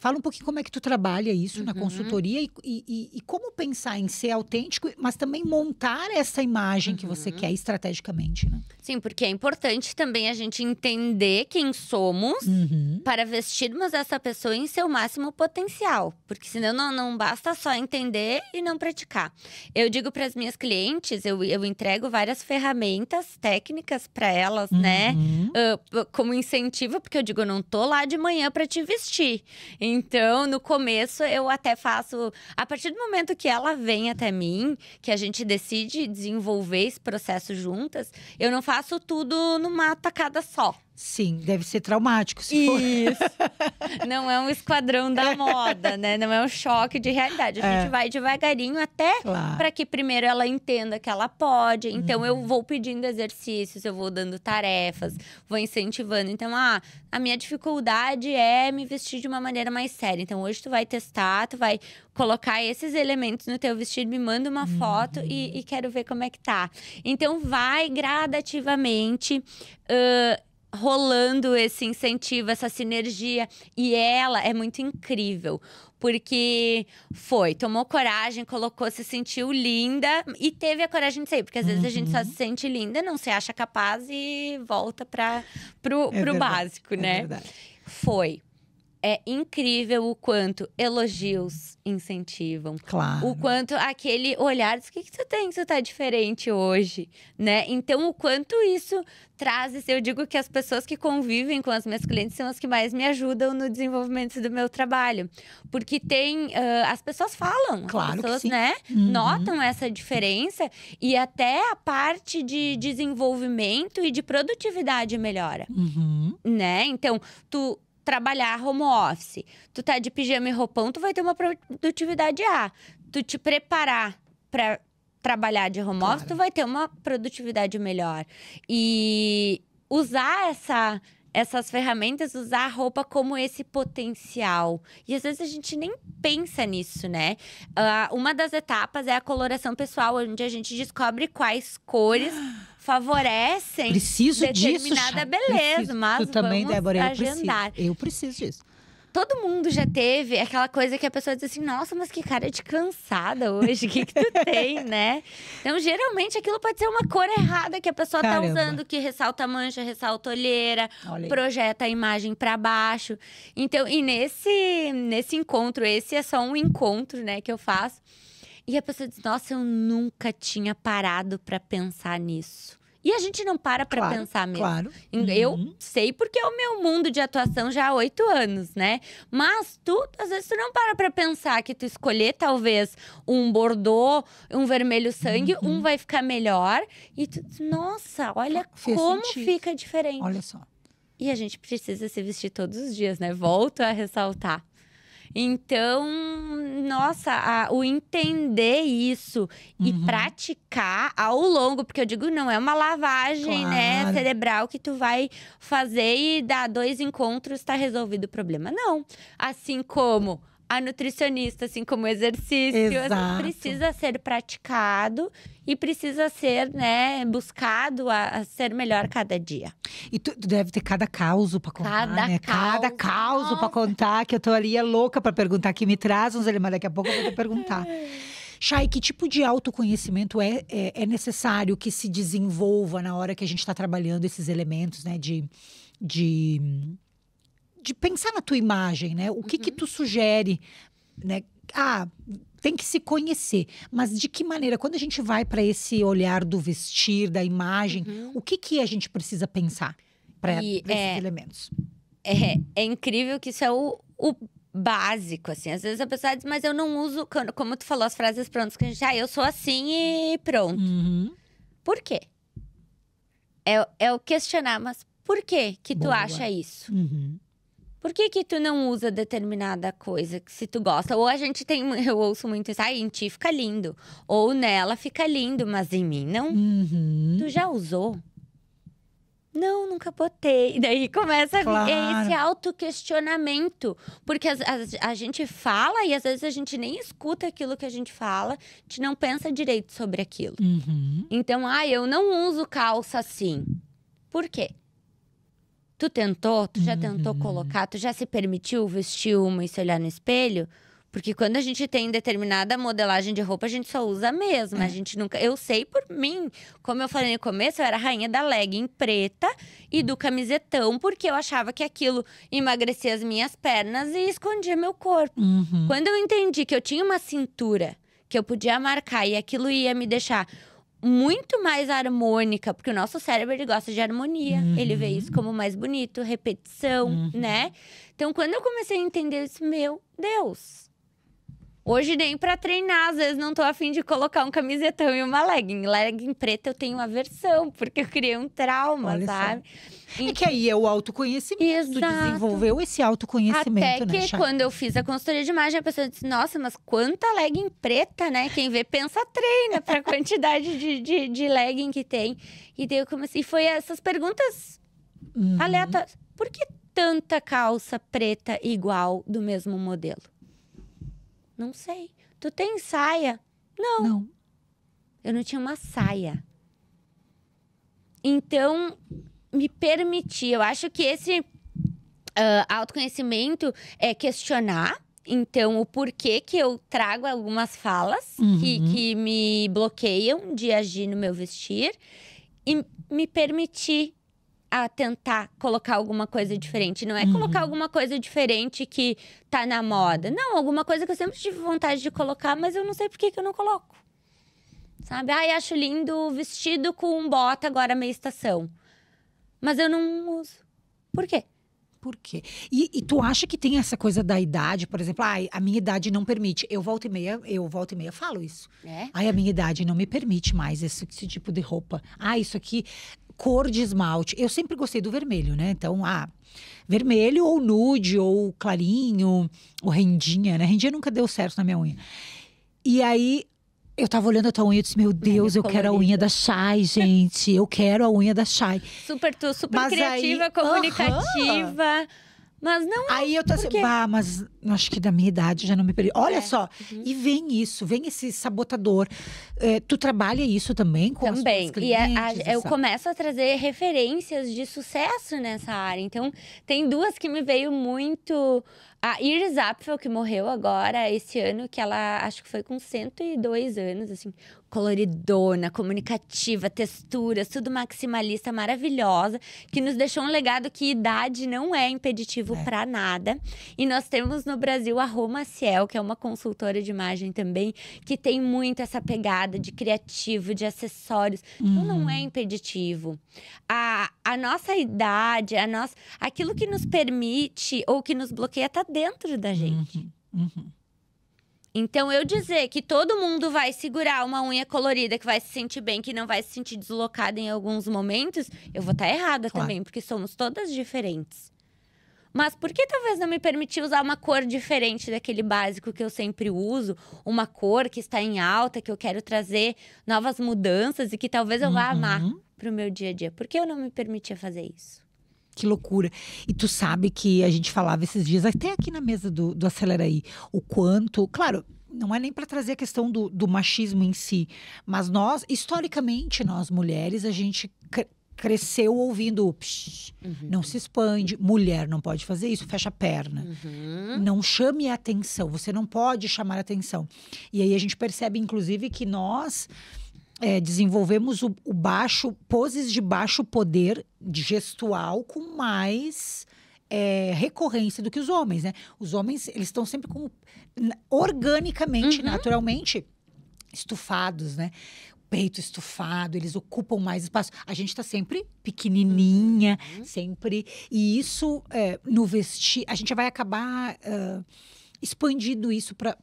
Fala um pouquinho como é que tu trabalha isso uhum. na consultoria e, e, e, como pensar em ser autêntico, mas também montar essa imagem uhum. que você uhum. quer estrategicamente, né? Sim, porque é importante também a gente entender quem somos uhum. para vestirmos essa pessoa em seu máximo potencial. Porque senão não, não basta só entender e não praticar. Eu digo para as minhas clientes, eu, eu entrego várias ferramentas técnicas para elas, né? Uh, como incentivo, porque eu digo, eu não tô lá de manhã para te vestir. Então, no começo, eu até faço. A partir do momento que ela vem até mim, que a gente decide desenvolver esse processo juntas, eu não faço tudo numa tacada só. Sim, deve ser traumático. Se Isso. For. Não é um esquadrão da é. moda, né? Não é um choque de realidade. A é. gente vai devagarinho até claro. para que primeiro ela entenda que ela pode. Então, eu uhum. vou pedindo exercícios, eu vou dando tarefas, vou incentivando. Então, ah, a minha dificuldade é me vestir de uma maneira mais séria. Então, hoje tu vai testar, tu vai colocar esses elementos no teu vestido, me manda uma uhum. foto e, e, quero ver como é que tá. Então, vai gradativamente. Uh, rolando esse incentivo, essa sinergia. E ela é muito incrível, porque foi, tomou coragem, colocou, se sentiu linda e teve a coragem de sair, porque às uhum. vezes a gente só uhum. se sente linda, não se acha capaz e volta para o é básico, é né? É foi é incrível o quanto elogios incentivam. Claro. O quanto aquele olhar, o que, que você tem que você tá diferente hoje, né? Então, o quanto isso traz, eu digo que as pessoas que convivem com as minhas clientes são as que mais me ajudam no desenvolvimento do meu trabalho. Porque tem, uh, as pessoas falam, claro as pessoas, né, uhum. notam essa diferença e até a parte de desenvolvimento e de produtividade melhora, uhum. né? Então, tu trabalhar home office, tu tá de pijama e roupão, tu vai ter uma produtividade A. Tu te preparar para trabalhar de home claro. office, tu vai ter uma produtividade melhor. E usar essa essas ferramentas, usar a roupa como esse potencial. E às vezes a gente nem pensa nisso, né? Uh, uma das etapas é a coloração pessoal, onde a gente descobre quais cores favorecem preciso determinada disso, beleza. Preciso. Mas tu também, Débora, eu agendar. preciso. Eu preciso disso todo mundo já teve aquela coisa que a pessoa diz assim: nossa, mas que cara de cansada hoje, o que, que tu tem, né? Então, geralmente, aquilo pode ser uma cor errada que a pessoa tá Caramba. tá usando, que ressalta mancha, ressalta olheira, projeta a imagem para baixo. Então, e nesse, nesse encontro, esse é só um encontro, né, que eu faço. E a pessoa diz: nossa, eu nunca tinha parado para pensar nisso. E a gente não para pra claro, pensar mesmo. Claro. Uhum. Eu uhum. sei porque é o meu mundo de atuação já há oito anos, né? Mas tu, às vezes, tu não para pra pensar que tu escolher talvez um bordô, um vermelho sangue, uhum. um vai ficar melhor. E tu, nossa, olha Fez como sentido. fica diferente. Olha só. E a gente precisa se vestir todos os dias, né? Volto a ressaltar. Então, nossa, a, o entender isso uhum. e praticar ao longo, porque eu digo, não é uma lavagem né, claro. né, cerebral que tu vai fazer e dar dois encontros, tá resolvido o problema. Não. Assim como a nutricionista, assim como o exercício, Exato. precisa ser praticado e precisa ser, né, buscado a, a ser melhor cada dia. E tu, tu deve ter cada causa para contar, cada né? Causa. Cada caso para contar que eu tô ali é louca para perguntar que me traz uns mas daqui a pouco eu vou perguntar. Chay, que tipo de autoconhecimento é, é, é, necessário que se desenvolva na hora que a gente está trabalhando esses elementos, né? De, de de pensar na tua imagem, né? O que uhum. que tu sugere, né? Ah, tem que se conhecer, mas de que maneira? Quando a gente vai para esse olhar do vestir, da imagem, uhum. o que que a gente precisa pensar para esses é, elementos? É, é, incrível que isso é o, o básico, assim. Às vezes a pessoa diz, mas eu não uso, como tu falou, as frases prontas, que a gente, ah, eu sou assim e pronto. Uhum. Por quê? É, é o questionar, mas por que que Boa. tu acha isso? Uhum. Por que que tu não usa determinada coisa que se tu gosta? Ou a gente tem, eu ouço muito isso, ah, em ti fica lindo. Ou nela fica lindo, mas em mim não. Uhum. Tu já usou? Não, nunca botei. daí começa claro. a, esse autoquestionamento. Porque a gente fala e às vezes a gente nem escuta aquilo que a gente fala, a gente não pensa direito sobre aquilo. Uhum. Então, ah, eu não uso calça assim. Por quê? Tu tentou, tu já uhum. tentou colocar, tu já se permitiu vestir uma e se olhar no espelho? Porque quando a gente tem determinada modelagem de roupa, a gente só usa a mesma. É. A gente nunca. Eu sei por mim. Como eu falei no começo, eu era rainha da legging preta e do camisetão, porque eu achava que aquilo emagrecia as minhas pernas e escondia meu corpo. Uhum. Quando eu entendi que eu tinha uma cintura que eu podia marcar e aquilo ia me deixar muito mais harmônica, porque o nosso cérebro ele gosta de harmonia, uhum. ele vê isso como mais bonito, repetição, uhum. né? Então, quando eu comecei a entender isso, meu Deus, Hoje nem para treinar, às vezes não tô afim de colocar um camisetão e uma legging. Legging preta eu tenho aversão, porque eu criei um trauma, Olha sabe? E é que aí é o autoconhecimento, Exato. desenvolveu esse autoconhecimento, Até né, que quando eu fiz a consultoria de imagem, a pessoa disse, nossa, mas quanta legging preta, né? Quem vê, pensa treina pra quantidade de, de, de, legging que tem. E daí eu comecei, e foi essas perguntas uhum. aleatórias. Por que tanta calça preta igual do mesmo modelo? Não sei. Tu tem saia? Não. Não. Eu não tinha uma saia. Então, me permiti. Eu acho que esse uh, autoconhecimento é questionar. Então, o porquê que eu trago algumas falas uhum. que, que me bloqueiam de agir no meu vestir e me permitir a tentar colocar alguma coisa diferente. Não é uhum. colocar alguma coisa diferente que tá na moda. Não, alguma coisa que eu sempre tive vontade de colocar, mas eu não sei por que, que eu não coloco. Sabe? Ai, ah, acho lindo o vestido com um bota agora meia estação. Mas eu não uso. Por quê? por quê? E, e, tu acha que tem essa coisa da idade, por exemplo, ai, a minha idade não permite. Eu volto e meia, eu volto e meia falo isso. É? Ai, a minha idade não me permite mais esse, esse tipo de roupa. Ah, isso aqui cor de esmalte. Eu sempre gostei do vermelho, né? Então, ah, vermelho ou nude ou clarinho, ou rendinha, né? Rendinha nunca deu certo na minha unha. E aí eu tava olhando a tua unha e disse, meu Deus, eu quero a unha da Shai, gente. Eu quero a unha da Shai. Super, super criativa, aí, comunicativa. Uh -huh. Mas não. É aí eu tô assim, bah, mas acho que da minha idade já não me perdi. Olha é. só, uhum. e vem isso, vem esse sabotador. É, tu trabalha isso também com também. Os é clientes? Também. E a, a, eu começo a trazer referências de sucesso nessa área. Então, tem duas que me veio muito. A Iris Apfel, que morreu agora esse ano, que ela acho que foi com 102 anos, assim, coloridona, comunicativa, texturas, tudo maximalista, maravilhosa, que nos deixou um legado que idade não é impeditivo é. para nada. E nós temos no Brasil a Roma Ciel, que é uma consultora de imagem também, que tem muito essa pegada de criativo, de acessórios. Uhum. Então não é impeditivo. A, a nossa idade, a nossa, aquilo que nos permite ou que nos bloqueia está dentro da uhum, gente. Uhum. Uhum. Então, eu dizer que todo mundo vai segurar uma unha colorida, que vai se sentir bem, que não vai se sentir deslocada em alguns momentos, eu vou estar tá errada claro. também, porque somos todas diferentes. Mas por que talvez não me permitir usar uma cor diferente daquele básico que eu sempre uso? Uma cor que está em alta, que eu quero trazer novas mudanças e que talvez eu vá uhum. amar para o meu dia a dia. Por que eu não me permitia fazer isso? Que loucura. E tu sabe que a gente falava esses dias, até aqui na mesa do, do Acelera aí, o quanto. Claro, não é nem para trazer a questão do, do, machismo em si, mas nós, historicamente, nós mulheres, a gente cresceu ouvindo psh, uhum. não se expande, mulher não pode fazer isso, fecha a perna. Uhum. Não chame a atenção, você não pode chamar atenção. E aí a gente percebe, inclusive, que nós é, desenvolvemos o, o, baixo, poses de baixo poder de gestual com mais. É, recorrência do que os homens, né? Os homens, eles estão sempre com organicamente, uhum. naturalmente estufados, né? peito estufado, eles ocupam mais espaço. A gente está sempre pequenininha, uhum. sempre. E isso é, no vestir, a gente vai acabar. Uh, expandindo isso para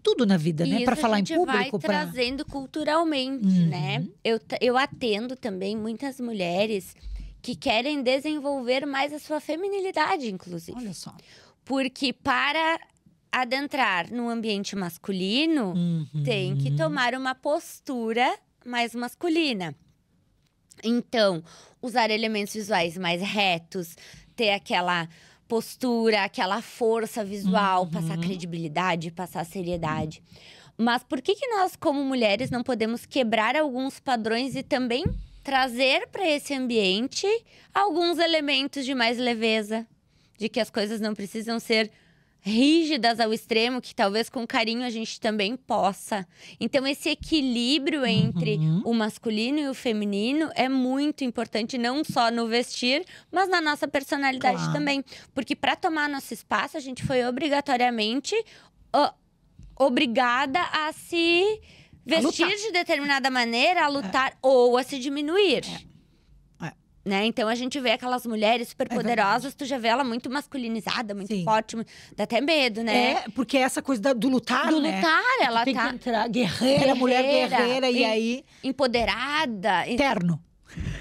tudo na vida, né? Para falar em público, para trazendo culturalmente, né? uhum. né? Eu, eu atendo também muitas mulheres que querem desenvolver mais a sua feminilidade, inclusive. Olha só. Porque para adentrar no ambiente masculino, uhum. tem que tomar uma postura mais masculina. Então, usar elementos visuais mais retos, ter aquela postura, aquela força visual, uhum. passar credibilidade, passar seriedade. Mas por que, que nós, como mulheres, não podemos quebrar alguns padrões e também trazer para esse ambiente alguns elementos de mais leveza? De que as coisas não precisam ser rígidas ao extremo que talvez com carinho a gente também possa. Então esse equilíbrio uhum. entre uhum. o masculino e o feminino é muito importante não só no vestir, mas na nossa personalidade claro. também, porque para tomar nosso espaço a gente foi obrigatoriamente uh, obrigada a se vestir a de determinada maneira, a é. lutar é. ou a se diminuir. É. Né? Então a gente vê aquelas mulheres super é poderosas, é tu já vê ela muito masculinizada, muito Sim. forte, dá até medo, né? É, porque é essa coisa do lutar, do né? lutar, ela tem tá que entrar, guerreira, guerreira mulher guerreira e, e aí empoderada, terno.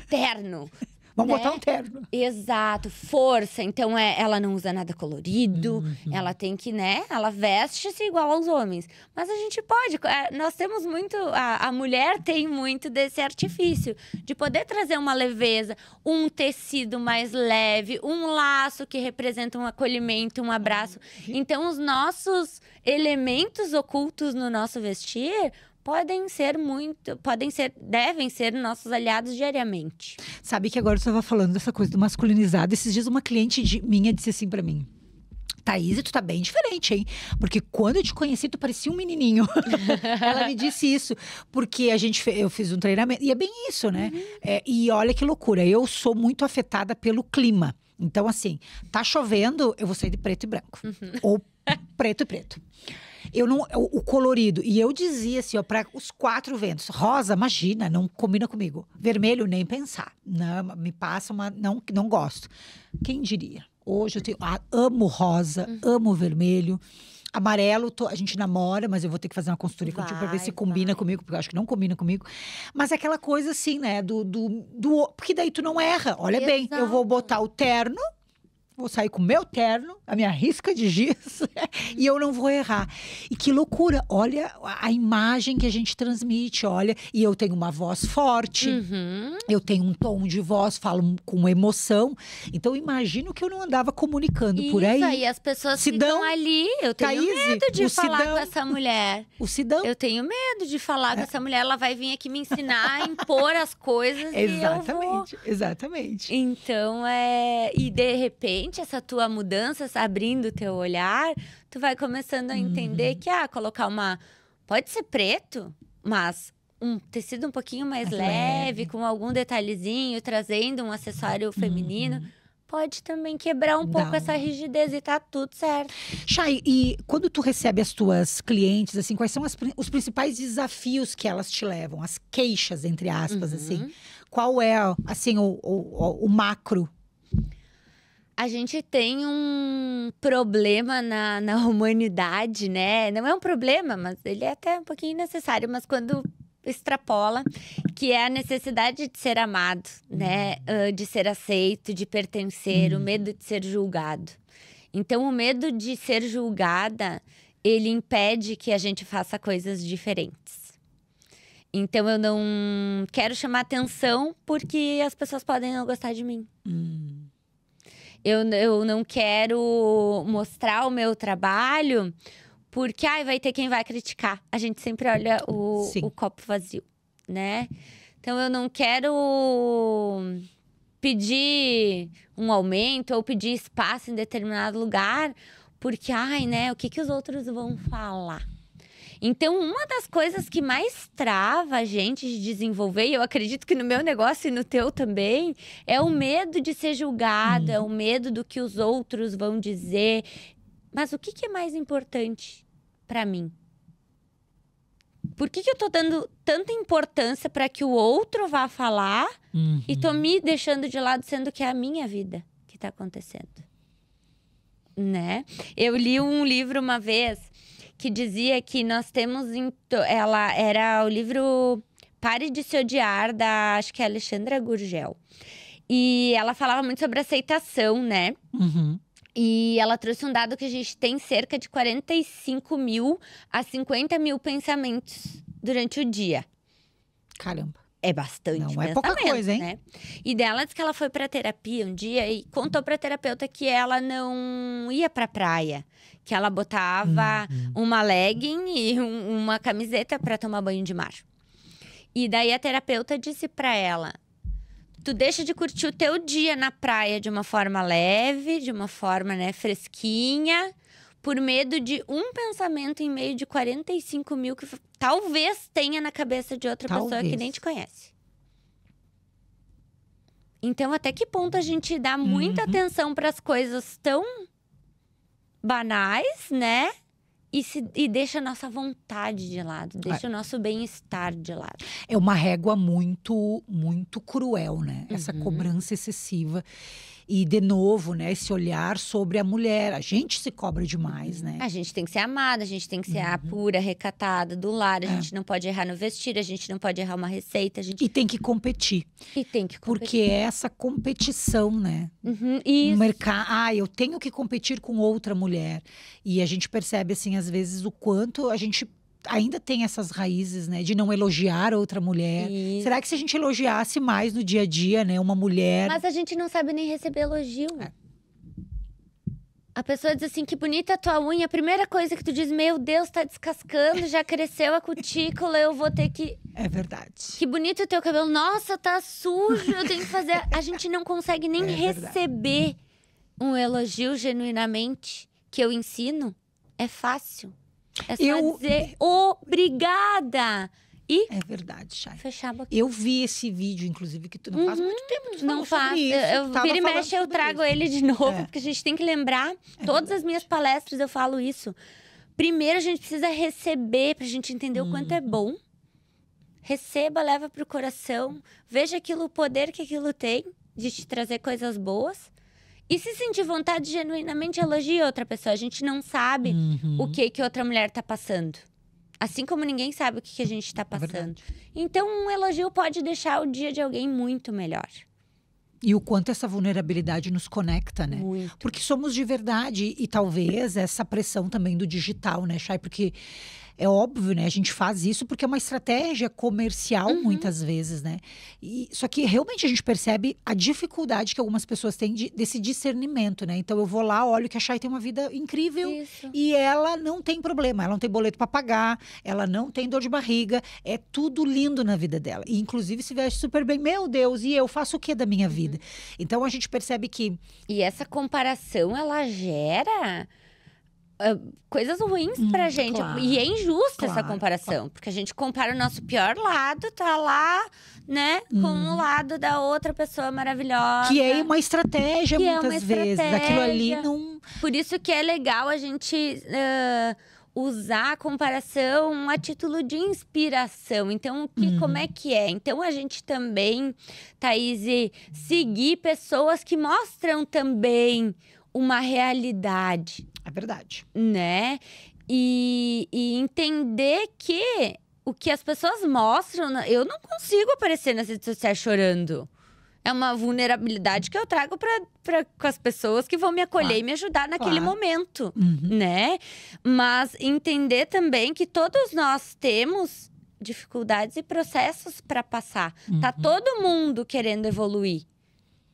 Terno, Vamos né? botar um terno. Exato, força. Então é, ela não usa nada colorido, uhum. ela tem que, né? Ela veste-se igual aos homens. Mas a gente pode, é, nós temos muito, a, a mulher tem muito desse artifício de poder trazer uma leveza, um tecido mais leve, um laço que representa um acolhimento, um abraço. Uhum. Então os nossos elementos ocultos no nosso vestir podem ser muito, podem ser, devem ser nossos aliados diariamente. Sabe que agora eu estava falando dessa coisa do masculinizado. Esses dias uma cliente de, minha disse assim para mim. Thaís, tu tá bem diferente, hein? Porque quando eu te conheci, tu parecia um menininho. Ela me disse isso, porque a gente eu fiz um treinamento. E é bem isso, né? Uhum. É, e olha que loucura, eu sou muito afetada pelo clima. Então, assim, tá chovendo, eu vou sair de preto e branco. Uhum. Ou preto e preto. Eu não, o, o colorido. E eu dizia assim, ó, para os quatro ventos. Rosa, imagina, não combina comigo. Vermelho, nem pensar. Não, me passa uma. Não, não gosto. Quem diria? Hoje eu tenho, ah, amo rosa, uhum. amo vermelho. Amarelo, tô, a gente namora, mas eu vou ter que fazer uma consultoria contigo pra ver se vai. combina comigo, porque eu acho que não combina comigo. Mas é aquela coisa assim, né? Do. do, do porque daí tu não erra. Olha Exato. bem, eu vou botar o terno vou sair com meu terno, a minha risca de giz, e eu não vou errar. E que loucura! Olha a imagem que a gente transmite, olha. E eu tenho uma voz forte, uhum. eu tenho um tom de voz, falo com emoção. Então, imagino que eu não andava comunicando Isso, por aí. Isso, aí as pessoas cidão ficam ali. Eu tenho medo de falar com essa mulher. O cidão Eu tenho medo de falar é. com essa mulher. Ela vai vir aqui me ensinar a impor as coisas. Exatamente, exatamente. Então, é... E de repente essa tua mudança, abrindo o teu olhar, tu vai começando a entender uhum. que, ah, colocar uma. Pode ser preto, mas um tecido um pouquinho mais leve, leve, com algum detalhezinho, trazendo um acessório feminino. Uhum. Pode também quebrar um Dá pouco essa rigidez e tá tudo certo. Chay, e quando tu recebe as tuas clientes, assim, quais são as, os principais desafios que elas te levam? As queixas, entre aspas, assim. uhum. assim. Qual é, assim, o, o, o macro a gente tem um problema na, na humanidade, né? Não é um problema, mas ele é até um pouquinho necessário, mas quando extrapola, que é a necessidade de ser amado, né? Uh, de ser aceito, de pertencer, uhum. o medo de ser julgado. Então, o medo de ser julgada, ele impede que a gente faça coisas diferentes. Então, eu não quero chamar atenção porque as pessoas podem não gostar de mim. Uhum eu, eu não quero mostrar o meu trabalho porque ai, vai ter quem vai criticar. A gente sempre olha o, o copo vazio, né? Então eu não quero pedir um aumento ou pedir espaço em determinado lugar, porque ai, né, o que, que os outros vão falar? Então, uma das coisas que mais trava a gente de desenvolver, e eu acredito que no meu negócio e no teu também, é o medo de ser julgado, uhum. o medo do que os outros vão dizer. Mas o que, que é mais importante para mim? Por que, que eu tô dando tanta importância para que o outro vá falar uhum. e tô uhum. me deixando de lado, sendo que é a minha vida que tá acontecendo? Né? Eu li um livro uma vez que dizia que nós temos. Ela era o livro Pare de Se Odiar, da acho que é Alexandra Gurgel. E ela falava muito sobre aceitação, né? Uhum. E ela trouxe um dado que a gente tem cerca de 45 mil a 50 mil pensamentos durante o dia. Caramba. É bastante. Não é pouca coisa, hein? Né? E dela disse que ela foi para terapia um dia e contou para terapeuta que ela não ia para praia, que ela botava uhum. uma legging e um, uma camiseta para tomar banho de mar. E daí a terapeuta disse para ela: tu deixa de curtir o teu dia na praia de uma forma leve, de uma forma, né, fresquinha, por medo de um pensamento em meio de 45 mil que talvez tenha na cabeça de outra talvez. pessoa que nem te conhece. Então, até que ponto a gente dá muita uhum. atenção para as coisas tão banais, né? E, se, e deixa a nossa vontade de lado, deixa é. o nosso bem-estar de lado. É uma régua muito, muito cruel, né? Essa uhum. cobrança excessiva. E, de novo, né, esse olhar sobre a mulher. A gente se cobra demais, né? A gente tem que ser amada, a gente tem que ser uhum. a pura, recatada, do lar. A é. gente não pode errar no vestir, a gente não pode errar uma receita. A gente... E tem que competir. E tem que competir. Porque é essa competição, né? Uhum, isso. mercado. Ah, eu tenho que competir com outra mulher. E a gente percebe, assim, às vezes, o quanto a gente ainda tem essas raízes, né, de não elogiar outra mulher. Isso. Será que se a gente elogiasse mais no dia a dia, né, uma mulher? Mas a gente não sabe nem receber elogio. É. A pessoa diz assim, que bonita a tua unha. A primeira coisa que tu diz, meu Deus, tá descascando, já cresceu a cutícula, eu vou ter que. É verdade. Que bonito o teu cabelo. Nossa, tá sujo, eu tenho que fazer. A gente não consegue nem é receber um elogio genuinamente que eu ensino. É fácil. É só eu... dizer obrigada. E é verdade, Chay. Fechava. aqui. Eu vi esse vídeo, inclusive, que tu não uhum, faz muito tempo. Tu não faz. eu, eu vira e mexe, eu trago isso. ele de novo, é. porque a gente tem que lembrar. É todas verdade. as minhas palestras eu falo isso. Primeiro, a gente precisa receber para a gente entender hum. o quanto é hum. bom. Receba, leva para o coração. Veja aquilo, o poder que aquilo tem de te trazer coisas boas. E se sentir vontade, genuinamente elogia outra pessoa. A gente não sabe uhum. o que que outra mulher tá passando. Assim como ninguém sabe o que, que a gente tá é passando. É então, um elogio pode deixar o dia de alguém muito melhor. E o quanto essa vulnerabilidade nos conecta, né? Muito. Porque somos de verdade. E talvez essa pressão também do digital, né, Chay? Porque é óbvio, né? A gente faz isso porque é uma estratégia comercial uhum. muitas vezes, né? E, só que realmente a gente percebe a dificuldade que algumas pessoas têm de, desse discernimento, né? Então eu vou lá, olho que a Chay tem uma vida incrível isso. e ela não tem problema, ela não tem boleto para pagar, ela não tem dor de barriga, é tudo lindo na vida dela. E inclusive se veste super bem. Meu Deus, e eu faço o que da minha uhum. vida? Então a gente percebe que e essa comparação ela gera ah, coisas ruins hum, gente. Claro. E é injusta claro, essa comparação. Claro. Porque a gente compara o nosso pior lado, tá lá, né? Com hum. o lado da outra pessoa maravilhosa. Que é uma estratégia, que é muitas é uma vezes. Aquilo ali não. Por isso que é legal a gente. Uh, usar a comparação a título de inspiração. Então, que, uhum. como é que é? Então, a gente também, Thaís, seguir pessoas que mostram também uma realidade. É verdade. Né? E, e entender que o que as pessoas mostram, eu não consigo aparecer nas redes sociais chorando. É uma vulnerabilidade que eu trago para com as pessoas que vão me acolher claro. e me ajudar naquele claro. momento, uhum. né? Mas entender também que todos nós temos dificuldades e processos para passar. Tá uhum. Tá todo mundo querendo evoluir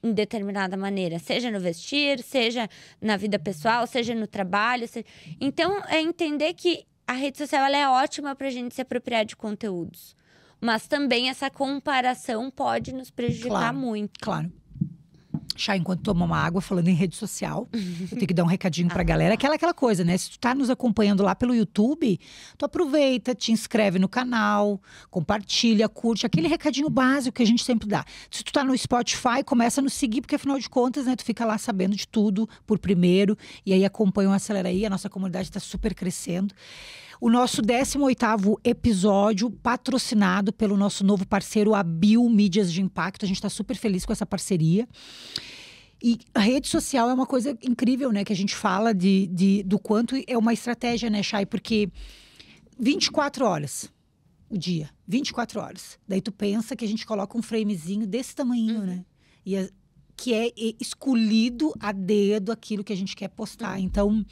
em determinada maneira, seja no vestir, seja na vida pessoal, seja no trabalho. Seja... Então, é entender que a rede social ela é ótima para a gente se apropriar de conteúdos. Mas também essa comparação pode nos prejudicar claro, muito. Claro chá enquanto toma uma água, falando em rede social. Eu tenho que dar um recadinho pra a ah. galera. Aquela, aquela coisa, né? Se tu tá nos acompanhando lá pelo YouTube, tu aproveita, te inscreve no canal, compartilha, curte. Aquele recadinho básico que a gente sempre dá. Se tu tá no Spotify, começa a nos seguir, porque afinal de contas, né? Tu fica lá sabendo de tudo por primeiro. E aí acompanha o Acelera aí. A nossa comunidade tá super crescendo o nosso 18º episódio patrocinado pelo nosso novo parceiro, a Bio Mídias de Impacto. A gente está super feliz com essa parceria. E a rede social é uma coisa incrível, né? Que a gente fala de, de do quanto é uma estratégia, né, Chay? Porque 24 horas o dia, 24 horas. Daí tu pensa que a gente coloca um framezinho desse tamanho, uhum. né? E a, é, que é escolhido a dedo aquilo que a gente quer postar. Uhum. Então,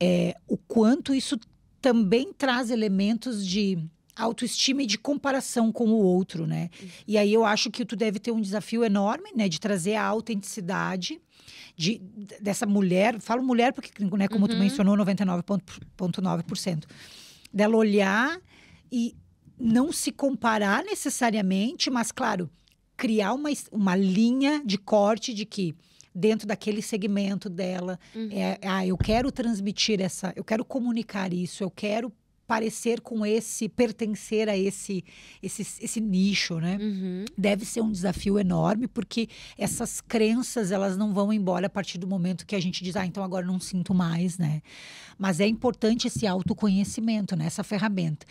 é, o quanto isso também traz elementos de autoestima e de comparação com o outro, né? Uhum. E aí eu acho que tu deve ter um desafio enorme, né, de trazer a autenticidade de, dessa mulher, falo mulher porque, né, como uhum. tu mencionou, 99.9% dela olhar e não se comparar necessariamente, mas claro, criar uma, uma linha de corte de que dentro daquele segmento dela. Uhum. É, ah, eu quero transmitir essa, eu quero comunicar isso, eu quero parecer com esse, pertencer a esse, esse, esse nicho, né? Uhum. Deve ser um desafio enorme, porque essas crenças, elas não vão embora a partir do momento que a gente diz, ah, então agora não sinto mais, né? Mas é importante esse autoconhecimento, né? Essa ferramenta.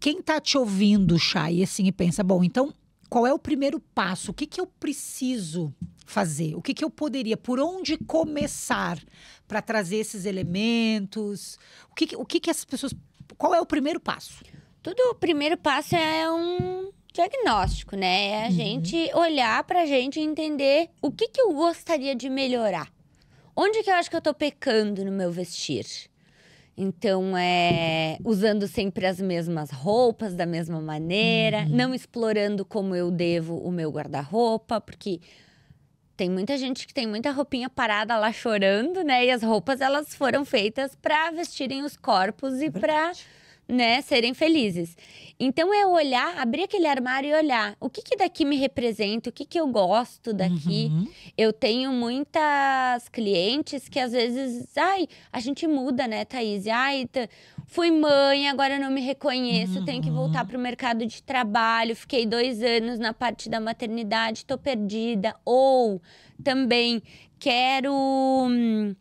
Quem tá te ouvindo, Chay, assim, e pensa, bom, então qual é o primeiro passo? O que, que eu preciso fazer? O que, que eu poderia? Por onde começar para trazer esses elementos? O que, que o que, que essas pessoas. Qual é o primeiro passo? Tudo o primeiro passo é um diagnóstico, né? É a uhum. gente olhar para a gente e entender o que, que eu gostaria de melhorar. Onde que eu acho que eu estou pecando no meu vestir? Então, é, usando sempre as mesmas roupas da mesma maneira, uhum. não explorando como eu devo o meu guarda-roupa, porque tem muita gente que tem muita roupinha parada lá chorando, né? E as roupas elas foram feitas para vestirem os corpos e é para né, serem felizes. Então é olhar, abrir aquele armário e olhar o que que daqui me representa, o que que eu gosto daqui. Uhum. Eu tenho muitas clientes que às vezes, ai, a gente muda, né, Thaís? Ai, fui mãe, agora não me reconheço, uhum. tenho que uhum. voltar para o mercado de trabalho, fiquei dois anos na parte da maternidade, estou perdida. Ou também quero. Hum,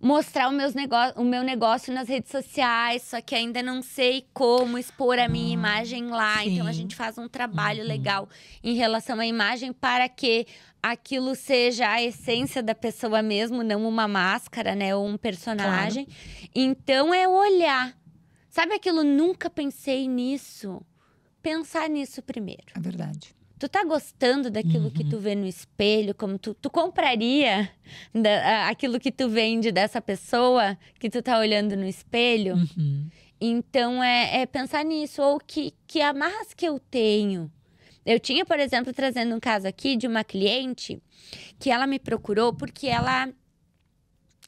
mostrar o, meus negócio, o meu negócio nas redes sociais, só que ainda não sei como expor a minha ah, imagem lá. Sim. Então a gente faz um trabalho uhum. legal em relação à imagem para que aquilo seja a essência da pessoa mesmo, não uma máscara, né, ou um personagem. Claro. Então é olhar. Sabe aquilo nunca pensei nisso? Pensar nisso primeiro. É verdade tu tá gostando daquilo uhum. que tu uhum. vê no espelho, como tu, tu compraria da, aquilo que tu vende dessa pessoa que tu tá olhando no espelho? Uhum. Então é, é, pensar nisso, ou que, que amarras que eu tenho. Eu tinha, por exemplo, trazendo um caso aqui de uma cliente que ela me procurou porque ela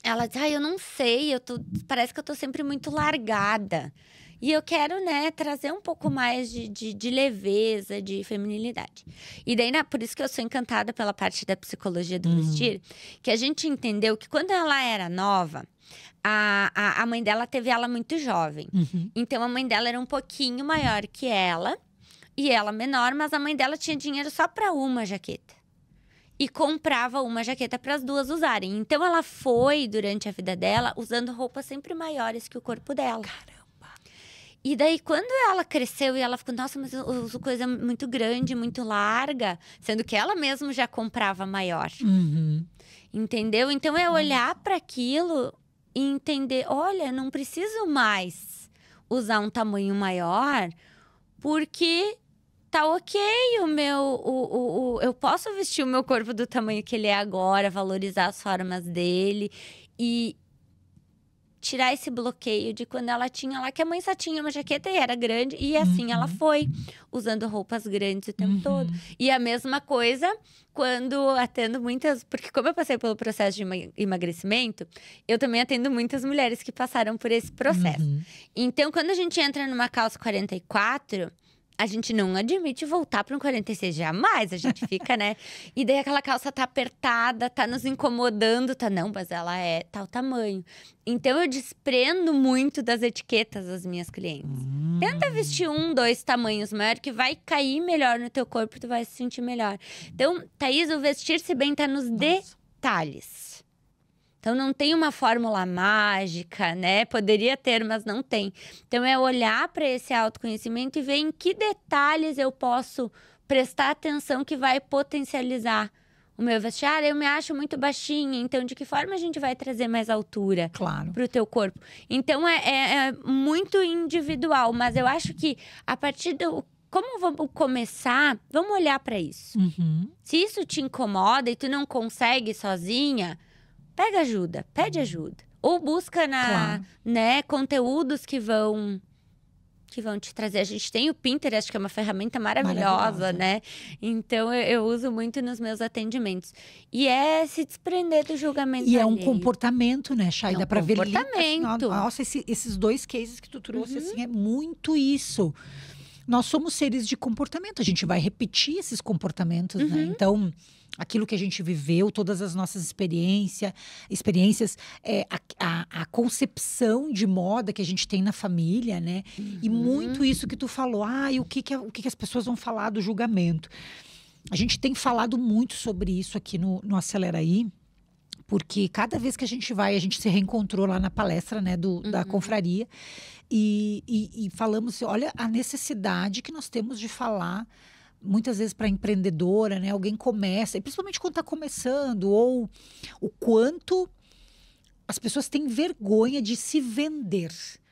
ela diz ah, eu não sei, eu tô, parece que eu tô sempre muito largada. E eu quero, né, trazer um pouco mais de, de, de leveza, de feminilidade. E daí, né, por isso que eu sou encantada pela parte da psicologia do uhum. vestir, que a gente entendeu que quando ela era nova, a, a, a mãe dela teve ela muito jovem. Uhum. Então, a mãe dela era um pouquinho maior que ela, e ela menor, mas a mãe dela tinha dinheiro só para uma jaqueta e comprava uma jaqueta para as duas usarem. Então ela foi durante a vida dela usando roupas sempre maiores que o corpo dela. Caramba. E daí, quando ela cresceu e ela ficou, nossa, mas eu uso coisa muito grande, muito larga, sendo que ela mesma já comprava maior. Uhum. Entendeu? Então é olhar para aquilo e entender: olha, não preciso mais usar um tamanho maior, porque tá ok o meu. O, o, o, eu posso vestir o meu corpo do tamanho que ele é agora, valorizar as formas dele. E, tirar esse bloqueio de quando ela tinha lá, que a mãe só tinha uma jaqueta e era grande, e assim uhum. ela foi, usando roupas grandes o tempo uhum. todo. E a mesma coisa quando atendo muitas, porque como eu passei pelo processo de emagrecimento, eu também atendo muitas mulheres que passaram por esse processo. Uhum. Então, quando a gente entra numa calça 44, a gente não admite voltar para um 46 jamais. A gente fica, né? E daí aquela calça tá apertada, tá nos incomodando, tá? Não, mas ela é tal tamanho. Então eu desprendo muito das etiquetas das minhas clientes. Hum. Tenta vestir um, dois tamanhos maior que vai cair melhor no teu corpo, tu vai se sentir melhor. Então, Thaís, o vestir-se bem tá nos Nossa. detalhes. Então não tem uma fórmula mágica, né? Poderia ter, mas não tem. Então é olhar para esse autoconhecimento e ver em que detalhes eu posso prestar atenção que vai potencializar o meu vestiário, eu me acho muito baixinha. Então, de que forma a gente vai trazer mais altura claro. para o teu corpo? Então, é, é, é, muito individual, mas eu acho que a partir do. Como vamos começar? Vamos olhar para isso. Uhum. Se isso te incomoda e tu não consegue sozinha, pega ajuda, pede ajuda. Ou busca na, claro. né, conteúdos que vão que vão te trazer. A gente tem o Pinterest, que é uma ferramenta maravilhosa, maravilhosa. né? Então eu, eu, uso muito nos meus atendimentos. E é se desprender do julgamento. E alheio. é um comportamento, né, Chay? É um Dá pra assim, comportamento. ver. Nossa, esse, esses dois cases que tu trouxe, uhum. assim, é muito isso. Nós somos seres de comportamento, a gente vai repetir esses comportamentos, né? uhum. né? Então aquilo que a gente viveu, todas as nossas experiência, experiências, é, a, a, a, concepção de moda que a gente tem na família, né? Uhum. E muito isso que tu falou, ah, e o que, que, o que, que as pessoas vão falar do julgamento. A gente tem falado muito sobre isso aqui no, no Aceleraí, porque cada vez que a gente vai, a gente se reencontrou lá na palestra né, do, uhum. da confraria e, e, e falamos, olha a necessidade que nós temos de falar muitas vezes para empreendedora, né? Alguém começa, e principalmente quando está começando, ou o quanto as pessoas têm vergonha de se vender.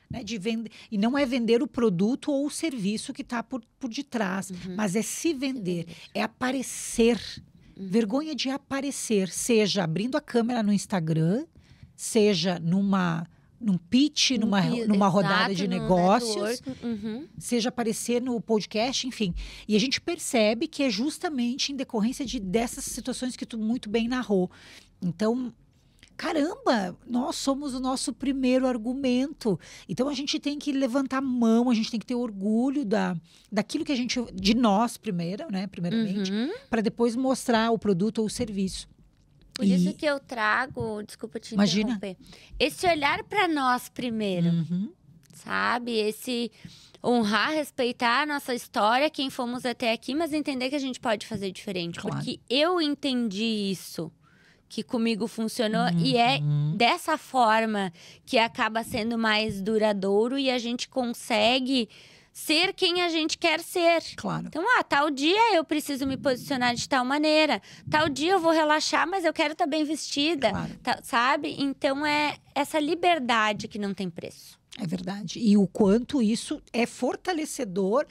Né, de vender, e não é vender o produto ou o serviço que está por, por detrás, uhum. mas é se vender, é aparecer. Uhum. Vergonha de aparecer, seja abrindo a câmera no Instagram, seja numa num pitch, numa, numa rodada Exato, de negócios, uhum. seja aparecer no podcast, enfim. E a gente percebe que é justamente em decorrência de, dessas situações que tu muito bem narrou. Então, caramba, nós somos o nosso primeiro argumento. Então a gente tem que levantar a mão, a gente tem que ter orgulho da, daquilo que a gente de nós primeiro, né, primeiramente, uhum. para depois mostrar o produto ou o serviço. Por e... isso que eu trago, desculpa te Imagina. interromper, esse olhar para nós primeiro, uhum. sabe? Esse honrar, respeitar a nossa história, quem fomos até aqui, mas entender que a gente pode fazer diferente. Claro. Porque eu entendi isso que comigo funcionou uhum. e é uhum. dessa forma que acaba sendo mais duradouro e a gente consegue ser quem a gente quer ser. Claro. Então, ah, tal dia eu preciso me posicionar de tal maneira, tal dia eu vou relaxar, mas eu quero estar tá bem vestida, claro. tá, sabe? Então é essa liberdade que não tem preço. É verdade. E o quanto isso é fortalecedor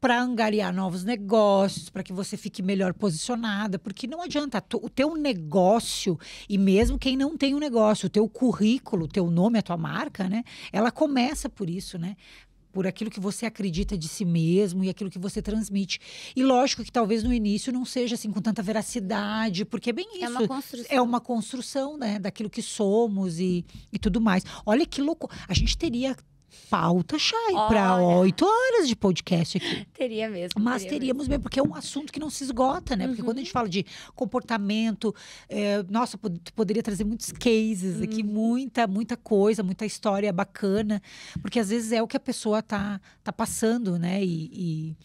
para angariar novos negócios, para que você fique melhor posicionada, porque não adianta o teu negócio e mesmo quem não tem um negócio, o teu currículo, o teu nome, a tua marca, né? Ela começa por isso, né? por aquilo que você acredita de si mesmo e aquilo que você transmite. E lógico que talvez no início não seja assim com tanta veracidade, porque é bem isso. É uma construção. É uma construção, né? Daquilo que somos e, e tudo mais. Olha que louco. A gente teria pauta, Chay, para oito horas de podcast aqui. Teria mesmo. Mas teria teríamos mesmo. mesmo. porque é um assunto que não se esgota, né? Porque uhum. quando a gente uhum. fala de comportamento, é, nossa, tu poderia trazer muitos cases uhum. aqui, muita, muita coisa, muita história bacana, porque às vezes é o que a pessoa tá, tá passando, né? e... e...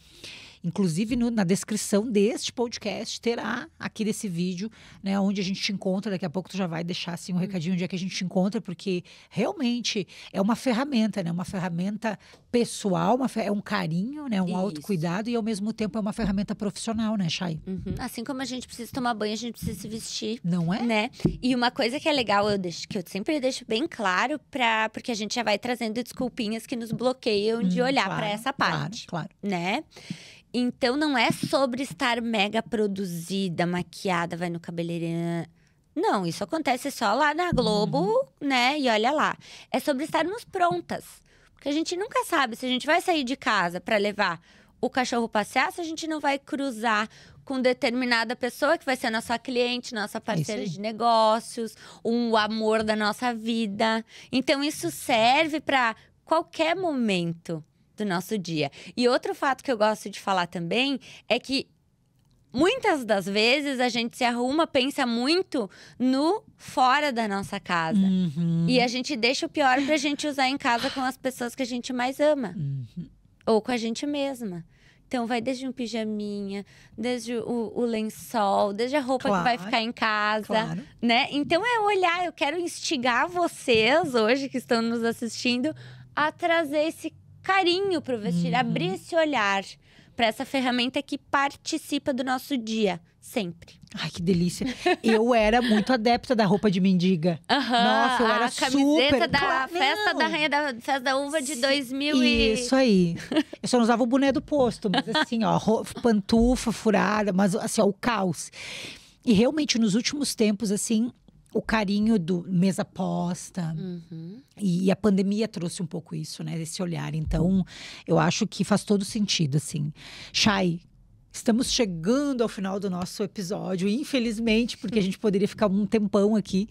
Inclusive, no, na descrição deste podcast terá aqui desse vídeo, né, onde a gente te encontra. Daqui a pouco tu já vai deixar assim um uhum. recadinho onde é que a gente te encontra, porque realmente é uma ferramenta, né? Uma ferramenta pessoal, uma, é um carinho, né? Um Isso. autocuidado e ao mesmo tempo é uma ferramenta profissional, né, Chay? Uhum. Assim como a gente precisa tomar banho, a gente precisa se vestir. Não é? Né? E uma coisa que é legal, eu deixo, que eu sempre deixo bem claro, para porque a gente já vai trazendo desculpinhas que nos bloqueiam hum, de olhar claro, para essa parte. Claro, claro. Né? Então não é sobre estar mega produzida, maquiada, vai no cabeleireiro. Não, isso acontece só lá na Globo, uhum. né? E olha lá. É sobre estarmos prontas. Porque a gente nunca sabe se a gente vai sair de casa para levar o cachorro passear, se a gente não vai cruzar com determinada pessoa que vai ser nossa cliente, nossa é parceira é de negócios, um amor da nossa vida. Então isso serve para qualquer momento do nosso dia. E outro fato que eu gosto de falar também é que muitas das vezes a gente se arruma, pensa muito no fora da nossa casa. Uhum. E a gente deixa o pior pra gente usar em casa com as pessoas que a gente mais ama. Uhum. Ou com a gente mesma. Então, vai desde um pijaminha, desde o, o lençol, desde a roupa claro, que vai ficar em casa, claro. né? Então, é olhar. Eu quero instigar vocês, hoje, que estão nos assistindo, a trazer esse carinho para o vestiário, uhum. abrir esse olhar para essa ferramenta que participa do nosso dia, sempre. Ai, que delícia. Eu era muito adepta da roupa de mendiga. Uhum, Nossa, eu era camiseta super... da festa da rainha da festa da uva de 2000 e... Isso aí. Eu só não usava o boné do posto, mas assim, ó, pantufa furada, mas assim, ó, o caos. E realmente nos últimos tempos assim, o carinho do mesa posta. Uhum. E, a pandemia trouxe um pouco isso, né? Esse olhar. Então, eu acho que faz todo sentido, assim. Chay, estamos chegando ao final do nosso episódio, infelizmente, porque a gente poderia ficar um tempão aqui.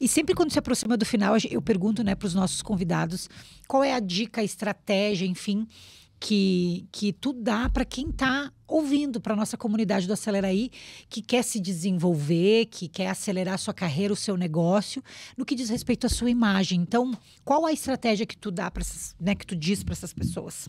E sempre quando se aproxima do final, eu pergunto né, para os nossos convidados qual é a dica, a estratégia, enfim, que, que tu dá para quem está ouvindo, para nossa comunidade do Aceleraí, que quer se desenvolver, que quer acelerar sua carreira, o seu negócio, no que diz respeito à sua imagem. Então, qual a estratégia que tu dá para né, que tu diz para essas pessoas?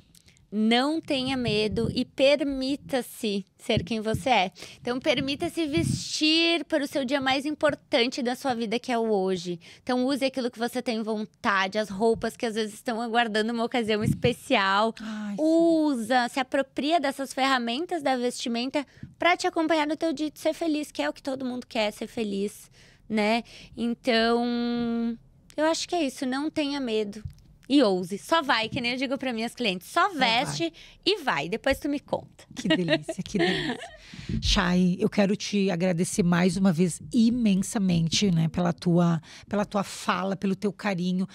não tenha medo e permita-se ser quem você é. Então, permita-se vestir para o seu dia mais importante da sua vida, que é o hoje. Então, use aquilo que você tem vontade, as roupas que às vezes estão aguardando uma ocasião especial. Ai, Usa, se apropria dessas ferramentas da vestimenta para te acompanhar no teu dia de ser feliz, que é o que todo mundo quer, ser feliz, né? Então, eu acho que é isso. Não tenha medo e ouse. Só vai, que nem eu digo para minhas clientes, só veste só vai. e vai. Depois tu me conta. Que delícia, que delícia. Chay, eu quero te agradecer mais uma vez imensamente, né, pela tua, pela tua fala, pelo teu carinho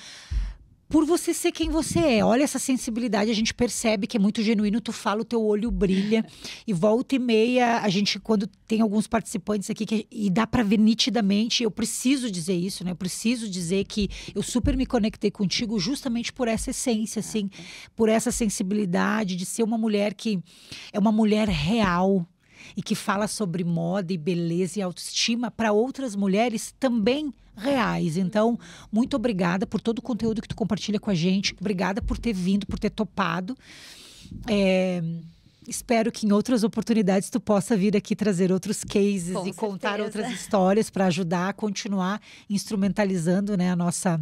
por você ser quem você é. Olha essa sensibilidade, a gente percebe que é muito genuíno, tu fala, o teu olho brilha. E volta e meia, a gente, quando tem alguns participantes aqui, que, e dá para ver nitidamente, eu preciso dizer isso, né? Eu preciso dizer que eu super me conectei contigo justamente por essa essência, assim, por essa sensibilidade de ser uma mulher que é uma mulher real, e que fala sobre moda e beleza e autoestima para outras mulheres também reais. Então, muito obrigada por todo o conteúdo que tu compartilha com a gente. Obrigada por ter vindo, por ter topado. É, espero que em outras oportunidades tu possa vir aqui trazer outros cases com e certeza. contar outras histórias para ajudar a continuar instrumentalizando né, a nossa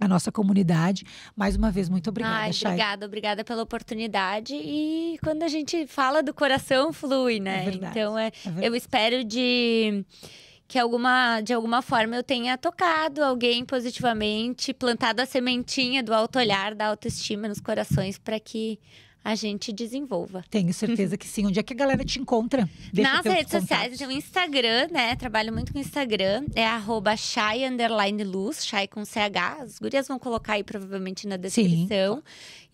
a nossa comunidade. Mais uma vez, muito obrigada, Ai, Obrigada, obrigada pela oportunidade. E quando a gente fala do coração, flui, né? É verdade, então, é, é eu espero de que alguma, de alguma forma eu tenha tocado alguém positivamente, plantado a sementinha do alto olhar, da autoestima nos corações para que a gente desenvolva. Tenho certeza que sim. Onde é que a galera te encontra? Deixa Nas redes contatos. sociais, então Instagram, né? Trabalho muito com Instagram. É arroba chai underline luz, chai com CH. As gurias vão colocar aí provavelmente na descrição. Sim.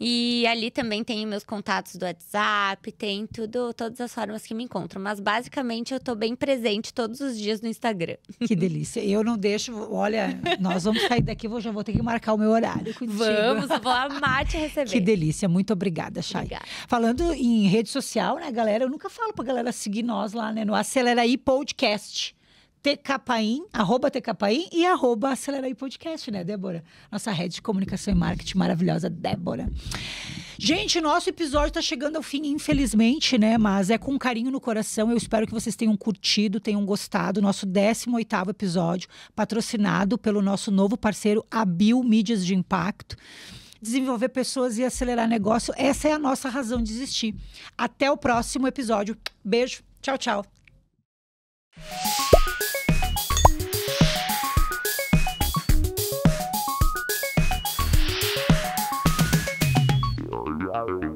E ali também tem meus contatos do WhatsApp, tem tudo, todas as formas que me encontram. Mas basicamente eu tô bem presente todos os dias no Instagram. Que delícia. Eu não deixo, olha, nós vamos sair daqui, eu já vou ter que marcar o meu horário contigo. Vamos, vou amar te receber. Que delícia, muito obrigada, Chay. Obrigada. Falando em rede social, né, galera, eu nunca falo pra galera seguir nós lá, né, no Acelera aí Podcast. TKPain, arroba TKPain e arroba Acelerai Podcast, né, Débora? Nossa rede de comunicação e marketing maravilhosa, Débora. Gente, nosso episódio está chegando ao fim, infelizmente, né? Mas é com carinho no coração. Eu espero que vocês tenham curtido, tenham gostado. Nosso 18 episódio, patrocinado pelo nosso novo parceiro, a Bio Mídias de Impacto desenvolver pessoas e acelerar negócio. Essa é a nossa razão de existir. Até o próximo episódio. Beijo. Tchau, tchau. Bye.